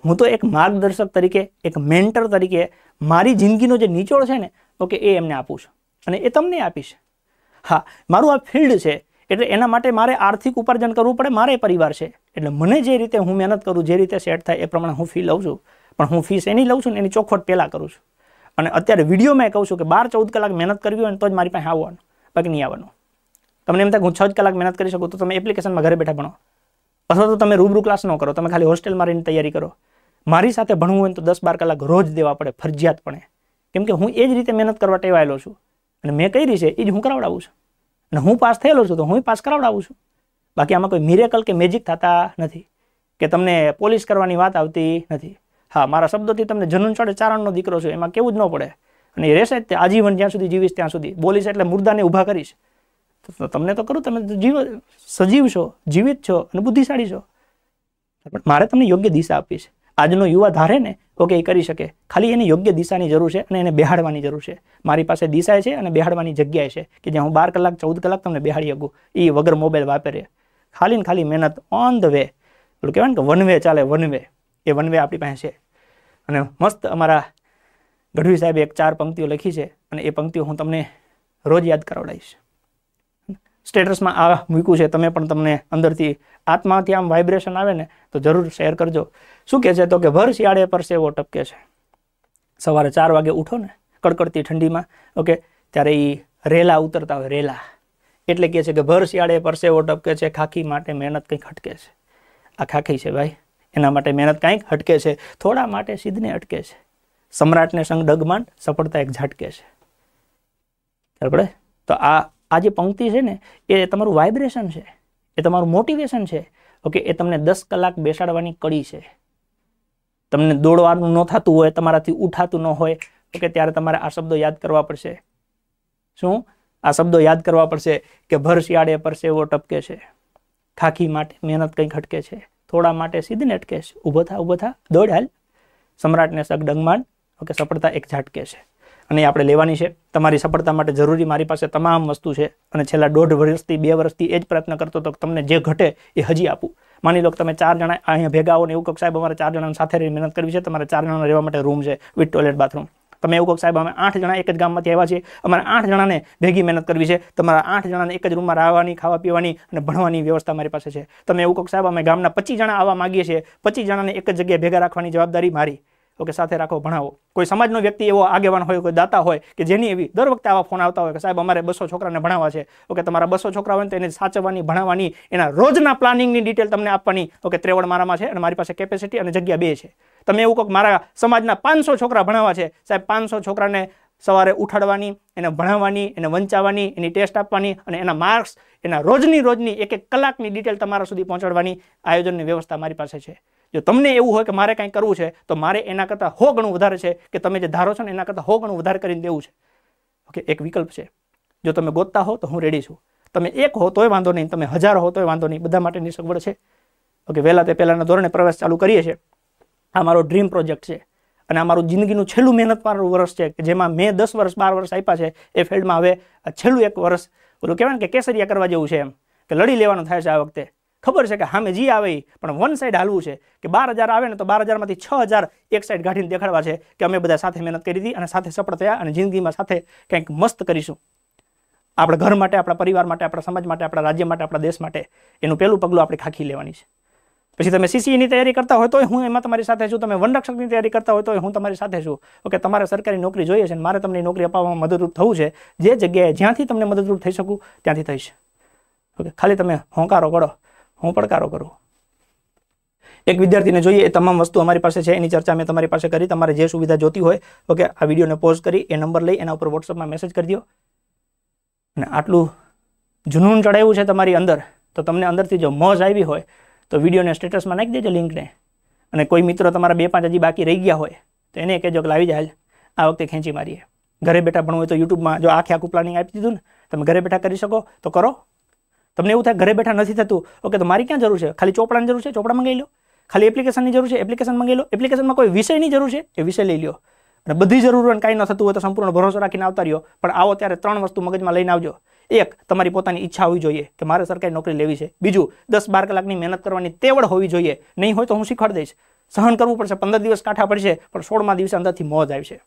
હું તો એક માર્ગદર્શક તરીકે એક મેન્ટર તરીકે મારી જિંદગીનો જે નિચોડ છે ને તો કે એ એમને આપું છું અને એ તમને આપીશ હા મારું આ ફિલ્ડ છે એટલે એના માટે મારે આર્થિક ઉપાર્જન કરવું પડે મારે પરિવાર છે એટલે મને જે રીતે હું મહેનત કરું જે રીતે સેટ થાય એ પ્રમાણે હું ફી લઉં છું પણ હું ફીસ એની લઉં છું ને એની ચોખવટ પહેલાં કરું છું અને અત્યારે વિડીયો મેં કહું છું કે બાર ચૌદ કલાક મહેનત કરવી હોય ને તો જ મારી પાસે આવવાનું બાકી નહીં આવવાનું તમને એમ થાય હું છ કલાક મહેનત કરી શકું તો તમે એપ્લિકેશનમાં ઘરે બેઠા ભણો અથવા તો તમે રૂબરૂ ક્લાસ ન કરો તમે ખાલી હોસ્ટેલમાં રહીને તૈયારી કરો મારી સાથે ભણવું હોય તો દસ બાર કલાક રોજ દેવા પડે ફરજિયાતપણે કેમ કે હું એ જ રીતે મહેનત કરવા ટેવાયેલો છું અને મેં કઈ રીતે એ જ હું કરાવડાવું છું અને હું પાસ થયેલો છું તો હું પાસ કરાવડાવું છું બાકી આમાં કોઈ મિરેકલ કે મેજિક થતા નથી કે તમને પોલીસ કરવાની વાત આવતી નથી હા મારા શબ્દોથી તમને જનન છોડે ચારણનો દીકરો છો એમાં કેવું જ ન પડે અને એ રહેશે તે આજીવન જ્યાં સુધી જીવીશ ત્યાં સુધી બોલીશ એટલે મુર્દાને ઊભા કરીશ તમને તો કરું તમે જીવ સજીવ છો જીવિત છો અને બુદ્ધિશાળી છો પણ મારે તમને યોગ્ય દિશા આપીશ આજનો યુવા ધારે ને ઓકે એ કરી શકે ખાલી એને યોગ્ય દિશાની જરૂર છે અને એને બેહાડવાની જરૂર છે મારી પાસે દિશા છે અને બેહાડવાની જગ્યા છે કે જ્યાં હું બાર કલાક ચૌદ કલાક તમને બેહાડી શકું એ વગર મોબાઈલ વાપરે ખાલી ને ખાલી મહેનત ઓન ધ વે પેલું કહેવાય ને કે વન વે ચાલે વન વે એ વન વે આપણી પાસે છે અને મસ્ત અમારા ગઢવી સાહેબે એક ચાર પંક્તિઓ લખી છે અને એ પંક્તિઓ હું તમને રોજ યાદ કરાવડાવીશ સ્ટેટસમાં આ મૂક્યું છે તમે પણ તમને અંદરથી આત્માથી આમ વાઇબ્રેશન આવે ને તો જરૂર શેર કરજો શું કહે છે તો કે ભર શિયાળે પરસેવો ટપકે છે સવારે ચાર વાગે ઉઠો ને કડકડતી ઠંડીમાં ઓકે ત્યારે એ રેલા ઉતરતા હોય રેલા એટલે કહે છે કે ભર શિયાળે પરસેવો ટપકે છે ખાખી માટે મહેનત કંઈ ખટકે છે આ ખાખી છે ભાઈ એના માટે મહેનત કાંઈક હટકે છે થોડા માટે સિદ્ધને અટકે છે સમ્રાટને સંગ ડગમાંડ સફળતા એક ઝાટકે છે બરાબર તો આ આ જે પંક્તિ છે ને એ તમારું વાઇબ્રેશન છે એ તમારું મોટિવેશન છે ઓકે એ તમને દસ કલાક બેસાડવાની કડી છે તમને દોડવાનું ન થતું હોય તમારાથી ઉઠાતું ન હોય ઓકે ત્યારે તમારે આ શબ્દો યાદ કરવા પડશે શું આ શબ્દો યાદ કરવા પડશે કે ભર શિયાળે પરસેવો ટપકે છે ખાખી માટે મહેનત કંઈક હટકે છે થોડા માટે સીધી ને છે ઊભો થા ઊભો થા દોડ હાલ સમ્રાટને સગ ડંગમાન ઓકે સફળતા એક ઝાટકે છે અને આપણે લેવાની છે તમારી સફળતા માટે જરૂરી મારી પાસે તમામ વસ્તુ છે અને છેલ્લા દોઢ વર્ષથી બે વર્ષથી એ જ પ્રયત્ન કરતો હતો તમને જે ઘટે એ હજી આપું માની લો તમે ચાર જણા અહીંયા ભેગા આવો ને એવું કહો સાહેબ અમારે ચાર જણાને સાથે રહી મહેનત કરવી છે તમારે ચાર જણા રહેવા માટે રૂમ છે વિથ ટોયલેટ બાથરૂમ તમે એવું કહો સાહેબ અમે આઠ જણા એક જ ગામમાંથી આવ્યા છીએ અમારે આઠ જણાને ભેગી મહેનત કરવી છે તમારા આઠ જણાને એક જ રૂમમાં રહેવાની ખાવા પીવાની અને ભણવાની વ્યવસ્થા મારી પાસે છે તમે એવું કહો સાહેબ અમે ગામના પચીસ જણા આવવા માગીએ છીએ પચીસ જણાને એક જ જગ્યાએ ભેગા રાખવાની જવાબદારી મારી તો કે સાથે રાખો ભણાવો કોઈ સમાજનો વ્યક્તિ એવો આગેવાન હોય કોઈ દાતા હોય કે જેની એવી દર વખતે આવા ફોન આવતા હોય કે સાહેબ અમારે બસો છોકરાને ભણાવવા છે ઓકે તમારા બસો છોકરા હોય તો એને સાચવવાની ભણાવવાની એના રોજના પ્લાનિંગની ડિટેલ તમને આપવાની ઓકે ત્રેવડ મારામાં છે અને મારી પાસે કેપેસિટી અને જગ્યા બે છે તમે એવું કહો મારા સમાજના પાંચસો છોકરા ભણાવવા છે સાહેબ પાંચસો છોકરાને સવારે ઉઠાડવાની એને ભણાવવાની એને વંચાવવાની એની ટેસ્ટ આપવાની અને એના માર્ક્સ એના રોજની રોજની એક એક કલાકની ડિટેલ તમારા સુધી પહોંચાડવાની આયોજનની વ્યવસ્થા મારી પાસે છે જો તમને એવું હોય કે મારે કાંઈ કરવું છે તો મારે એના કરતાં હો ઘણું વધારે છે કે તમે જે ધારો છો ને એના કરતાં હો ઘણું વધારે કરીને દેવું છે ઓકે એક વિકલ્પ છે જો તમે ગોતતા હો તો હું રેડી છું તમે એક હો તોય વાંધો નહીં તમે હજાર હો તોય વાંધો નહીં બધા માટેની સગવડ છે ઓકે વહેલા તે પહેલાંના ધોરણે પ્રવેશ ચાલુ કરીએ છીએ આ મારો ડ્રીમ પ્રોજેક્ટ છે અને આ મારું જિંદગીનું છેલ્લું મહેનત મારું વર્ષ છે કે જેમાં મેં દસ વર્ષ બાર વર્ષ આપ્યા છે એ ફિલ્ડમાં હવે છેલ્લું એક વર્ષ ઓલું કહેવાય ને કે કેસરિયા કરવા જેવું છે એમ કે લડી લેવાનું થાય છે આ વખતે ખબર છે કે સામે જી આવે પણ વન સાઈડ હાલવું છે કે બાર હજાર આવે ને તો બાર હજારમાંથી છ હજાર એક સાઈડ કાઢીને દેખાડવા છે કે અમે બધા સાથે મહેનત કરી હતી અને સાથે સફળ થયા અને જિંદગીમાં સાથે કંઈક મસ્ત કરીશું આપણા ઘર માટે આપણા પરિવાર માટે આપણા સમાજ માટે આપણા રાજ્ય માટે આપણા દેશ માટે એનું પહેલું પગલું આપણે ખાખી લેવાની છે પછી તમે સીસીઈની e તૈયારી કરતા હોય તો હું એમાં તમારી સાથે છું તમે વનરક્ષકની તૈયારી કરતા હોય તો હું તમારી સાથે છું ઓકે તમારે સરકારી નોકરી જોઈએ છે અને મારે તમને નોકરી અપાવવામાં મદદરૂપ થવું છે જે જગ્યાએ જ્યાંથી તમને મદદરૂપ થઈ શકું ત્યાંથી થઈશ ઓકે ખાલી તમે હોંકારો કરો હું પડકારો કરું એક વિદ્યાર્થીને જોઈએ એ તમામ વસ્તુ અમારી પાસે છે એની ચર્ચા મેં તમારી પાસે કરી તમારે જે સુવિધા જોતી હોય ઓકે આ વિડીયોને પોઝ કરી એ નંબર લઈ એના ઉપર વોટ્સઅપમાં મેસેજ કરી દો અને આટલું જુનૂન ચડાવ્યું છે તમારી અંદર તો તમને અંદરથી જો મોજ આવી હોય તો વિડીયોને સ્ટેટસમાં નાખી દેજો લિંકને અને કોઈ મિત્રો તમારા બે પાંચ હજી બાકી રહી ગયા હોય તો એને કહેજો કે લાવી જાય આ વખતે ખેંચી મારીએ ઘરે બેઠા ભણવું હોય તો યુટ્યુબમાં જો આખે આખું પ્લાનિંગ આપી દીધું ને તમે ઘરે બેઠા કરી શકો તો કરો તમને એવું થાય ઘરે બેઠા નથી થતું ઓકે તો મારી ક્યાં જરૂર છે ખાલી ચોપડાની જરૂર છે ચોપડા મંગાવી લો ખાલી એપ્લિકેશનની જરૂર છે એપ્લિકેશન મંગાવી લો એપ્લિકેશનમાં કોઈ વિષયની જરૂર છે એ વિષય લઈ લો અને બધી જરૂર અને કાંઈ ન થતું હોય તો સંપૂર્ણ ભરોસો રાખીને આવતા રહ્યો પણ આવો ત્યારે ત્રણ વસ્તુ મગજમાં લઈને આવજો એક તમારી પોતાની ઈચ્છા હોવી જોઈએ કે મારે સરકારી નોકરી લેવી છે બીજું દસ બાર કલાકની મહેનત કરવાની તેવડ હોવી જોઈએ નહીં હોય તો હું શીખવાડી દઈશ સહન કરવું પડશે પંદર દિવસ કાંઠા પડશે પણ સોળમાં દિવસે અંદરથી મોજ આવશે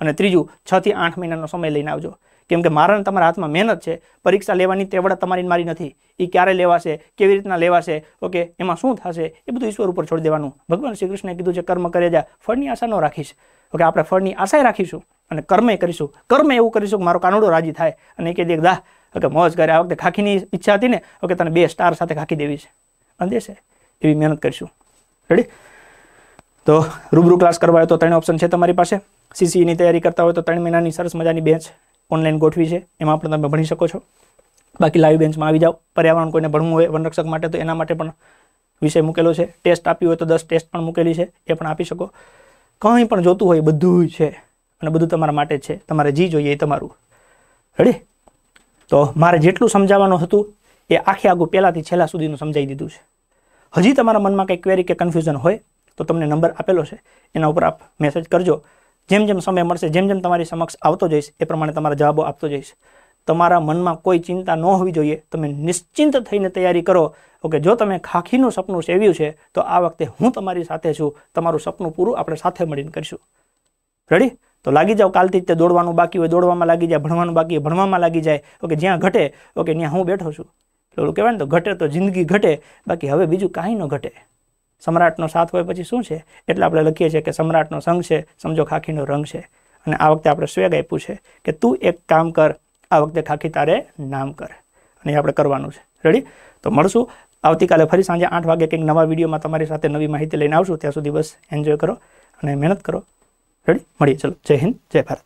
અને ત્રીજું છથી આઠ મહિનાનો સમય લઈને આવજો કેમ કે તમારા હાથમાં મહેનત છે પરીક્ષા લેવાની તેવડા તમારી મારી નથી એ ક્યારે લેવાશે કેવી રીતના લેવાશે ઓકે એમાં શું થશે એ બધું ઈશ્વર ઉપર છોડી દેવાનું ભગવાન શ્રી કૃષ્ણે કીધું છે કર્મ કરે જા ફળની આશા ન રાખીશ ઓકે આપણે ફળની આશાએ રાખીશું અને કર્મે કરીશું કર્મ એવું કરીશું કે મારો કાનુડો રાજી થાય અને એ કહી દે દાહ ઓકે મોજ કરે આ વખતે ખાખીની ઈચ્છા હતી ને ઓકે તને બે સ્ટાર સાથે ખાખી દેવી છે અને દેશે એવી મહેનત કરીશું રેડી તો રૂબરૂ ક્લાસ કરવા હોય તો ત્રણ ઓપ્શન છે તમારી પાસે સીસીઈની તૈયારી કરતા હોય તો ત્રણ મહિનાની સરસ મજાની બેચ ઓનલાઈન ગોઠવી છે એમાં પણ તમે ભણી શકો છો બાકી લાઈવ બેન્ચમાં આવી જાઓ પર્યાવરણ કોઈને ભણવું હોય વનરક્ષક માટે તો એના માટે પણ વિષય મૂકેલો છે ટેસ્ટ આપ્યું હોય તો દસ ટેસ્ટ પણ મૂકેલી છે એ પણ આપી શકો કંઈ પણ જોતું હોય બધું છે અને બધું તમારા માટે છે તમારે જી જોઈએ એ તમારું રેડી તો મારે જેટલું સમજાવવાનું હતું એ આખે આખું પહેલાંથી છેલ્લા સુધીનું સમજાવી દીધું છે હજી તમારા મનમાં કંઈ ક્વેરી કે કન્ફ્યુઝન હોય તો તમને નંબર આપેલો છે એના ઉપર આપ મેસેજ કરજો જેમ જેમ સમય મળશે જેમ જેમ તમારી સમક્ષ આવતો જઈશ એ પ્રમાણે તમારા જવાબો આપતો જઈશ તમારા મનમાં કોઈ ચિંતા ન હોવી જોઈએ તમે નિશ્ચિંત થઈને તૈયારી કરો ઓકે જો તમે ખાખીનું સપનું સેવ્યું છે તો આ વખતે હું તમારી સાથે છું તમારું સપનું પૂરું આપણે સાથે મળીને કરીશું રેડી તો લાગી જાઓ કાલથી જ તે દોડવાનું બાકી હોય દોડવામાં લાગી જાય ભણવાનું બાકી હોય ભણવામાં લાગી જાય ઓકે જ્યાં ઘટે ઓકે ત્યાં હું બેઠો છું પેલું કહેવાય ને તો ઘટે તો જિંદગી ઘટે બાકી હવે બીજું કાંઈ ન ઘટે સમ્રાટનો સાથ હોય પછી શું છે એટલે આપણે લખીએ છીએ કે સમ્રાટનો સંઘ છે સમજો ખાખીનો રંગ છે અને આ વખતે આપણે સ્વેગ આપ્યું છે કે તું એક કામ કર આ વખતે ખાખી તારે નામ કર અને એ આપણે કરવાનું છે રેડી તો મળશું આવતીકાલે ફરી સાંજે આઠ વાગે કંઈક નવા વિડીયોમાં તમારી સાથે નવી માહિતી લઈને આવશું ત્યાં સુધી બસ એન્જોય કરો અને મહેનત કરો રેડી મળીએ ચલો જય હિન્દ જય ભારત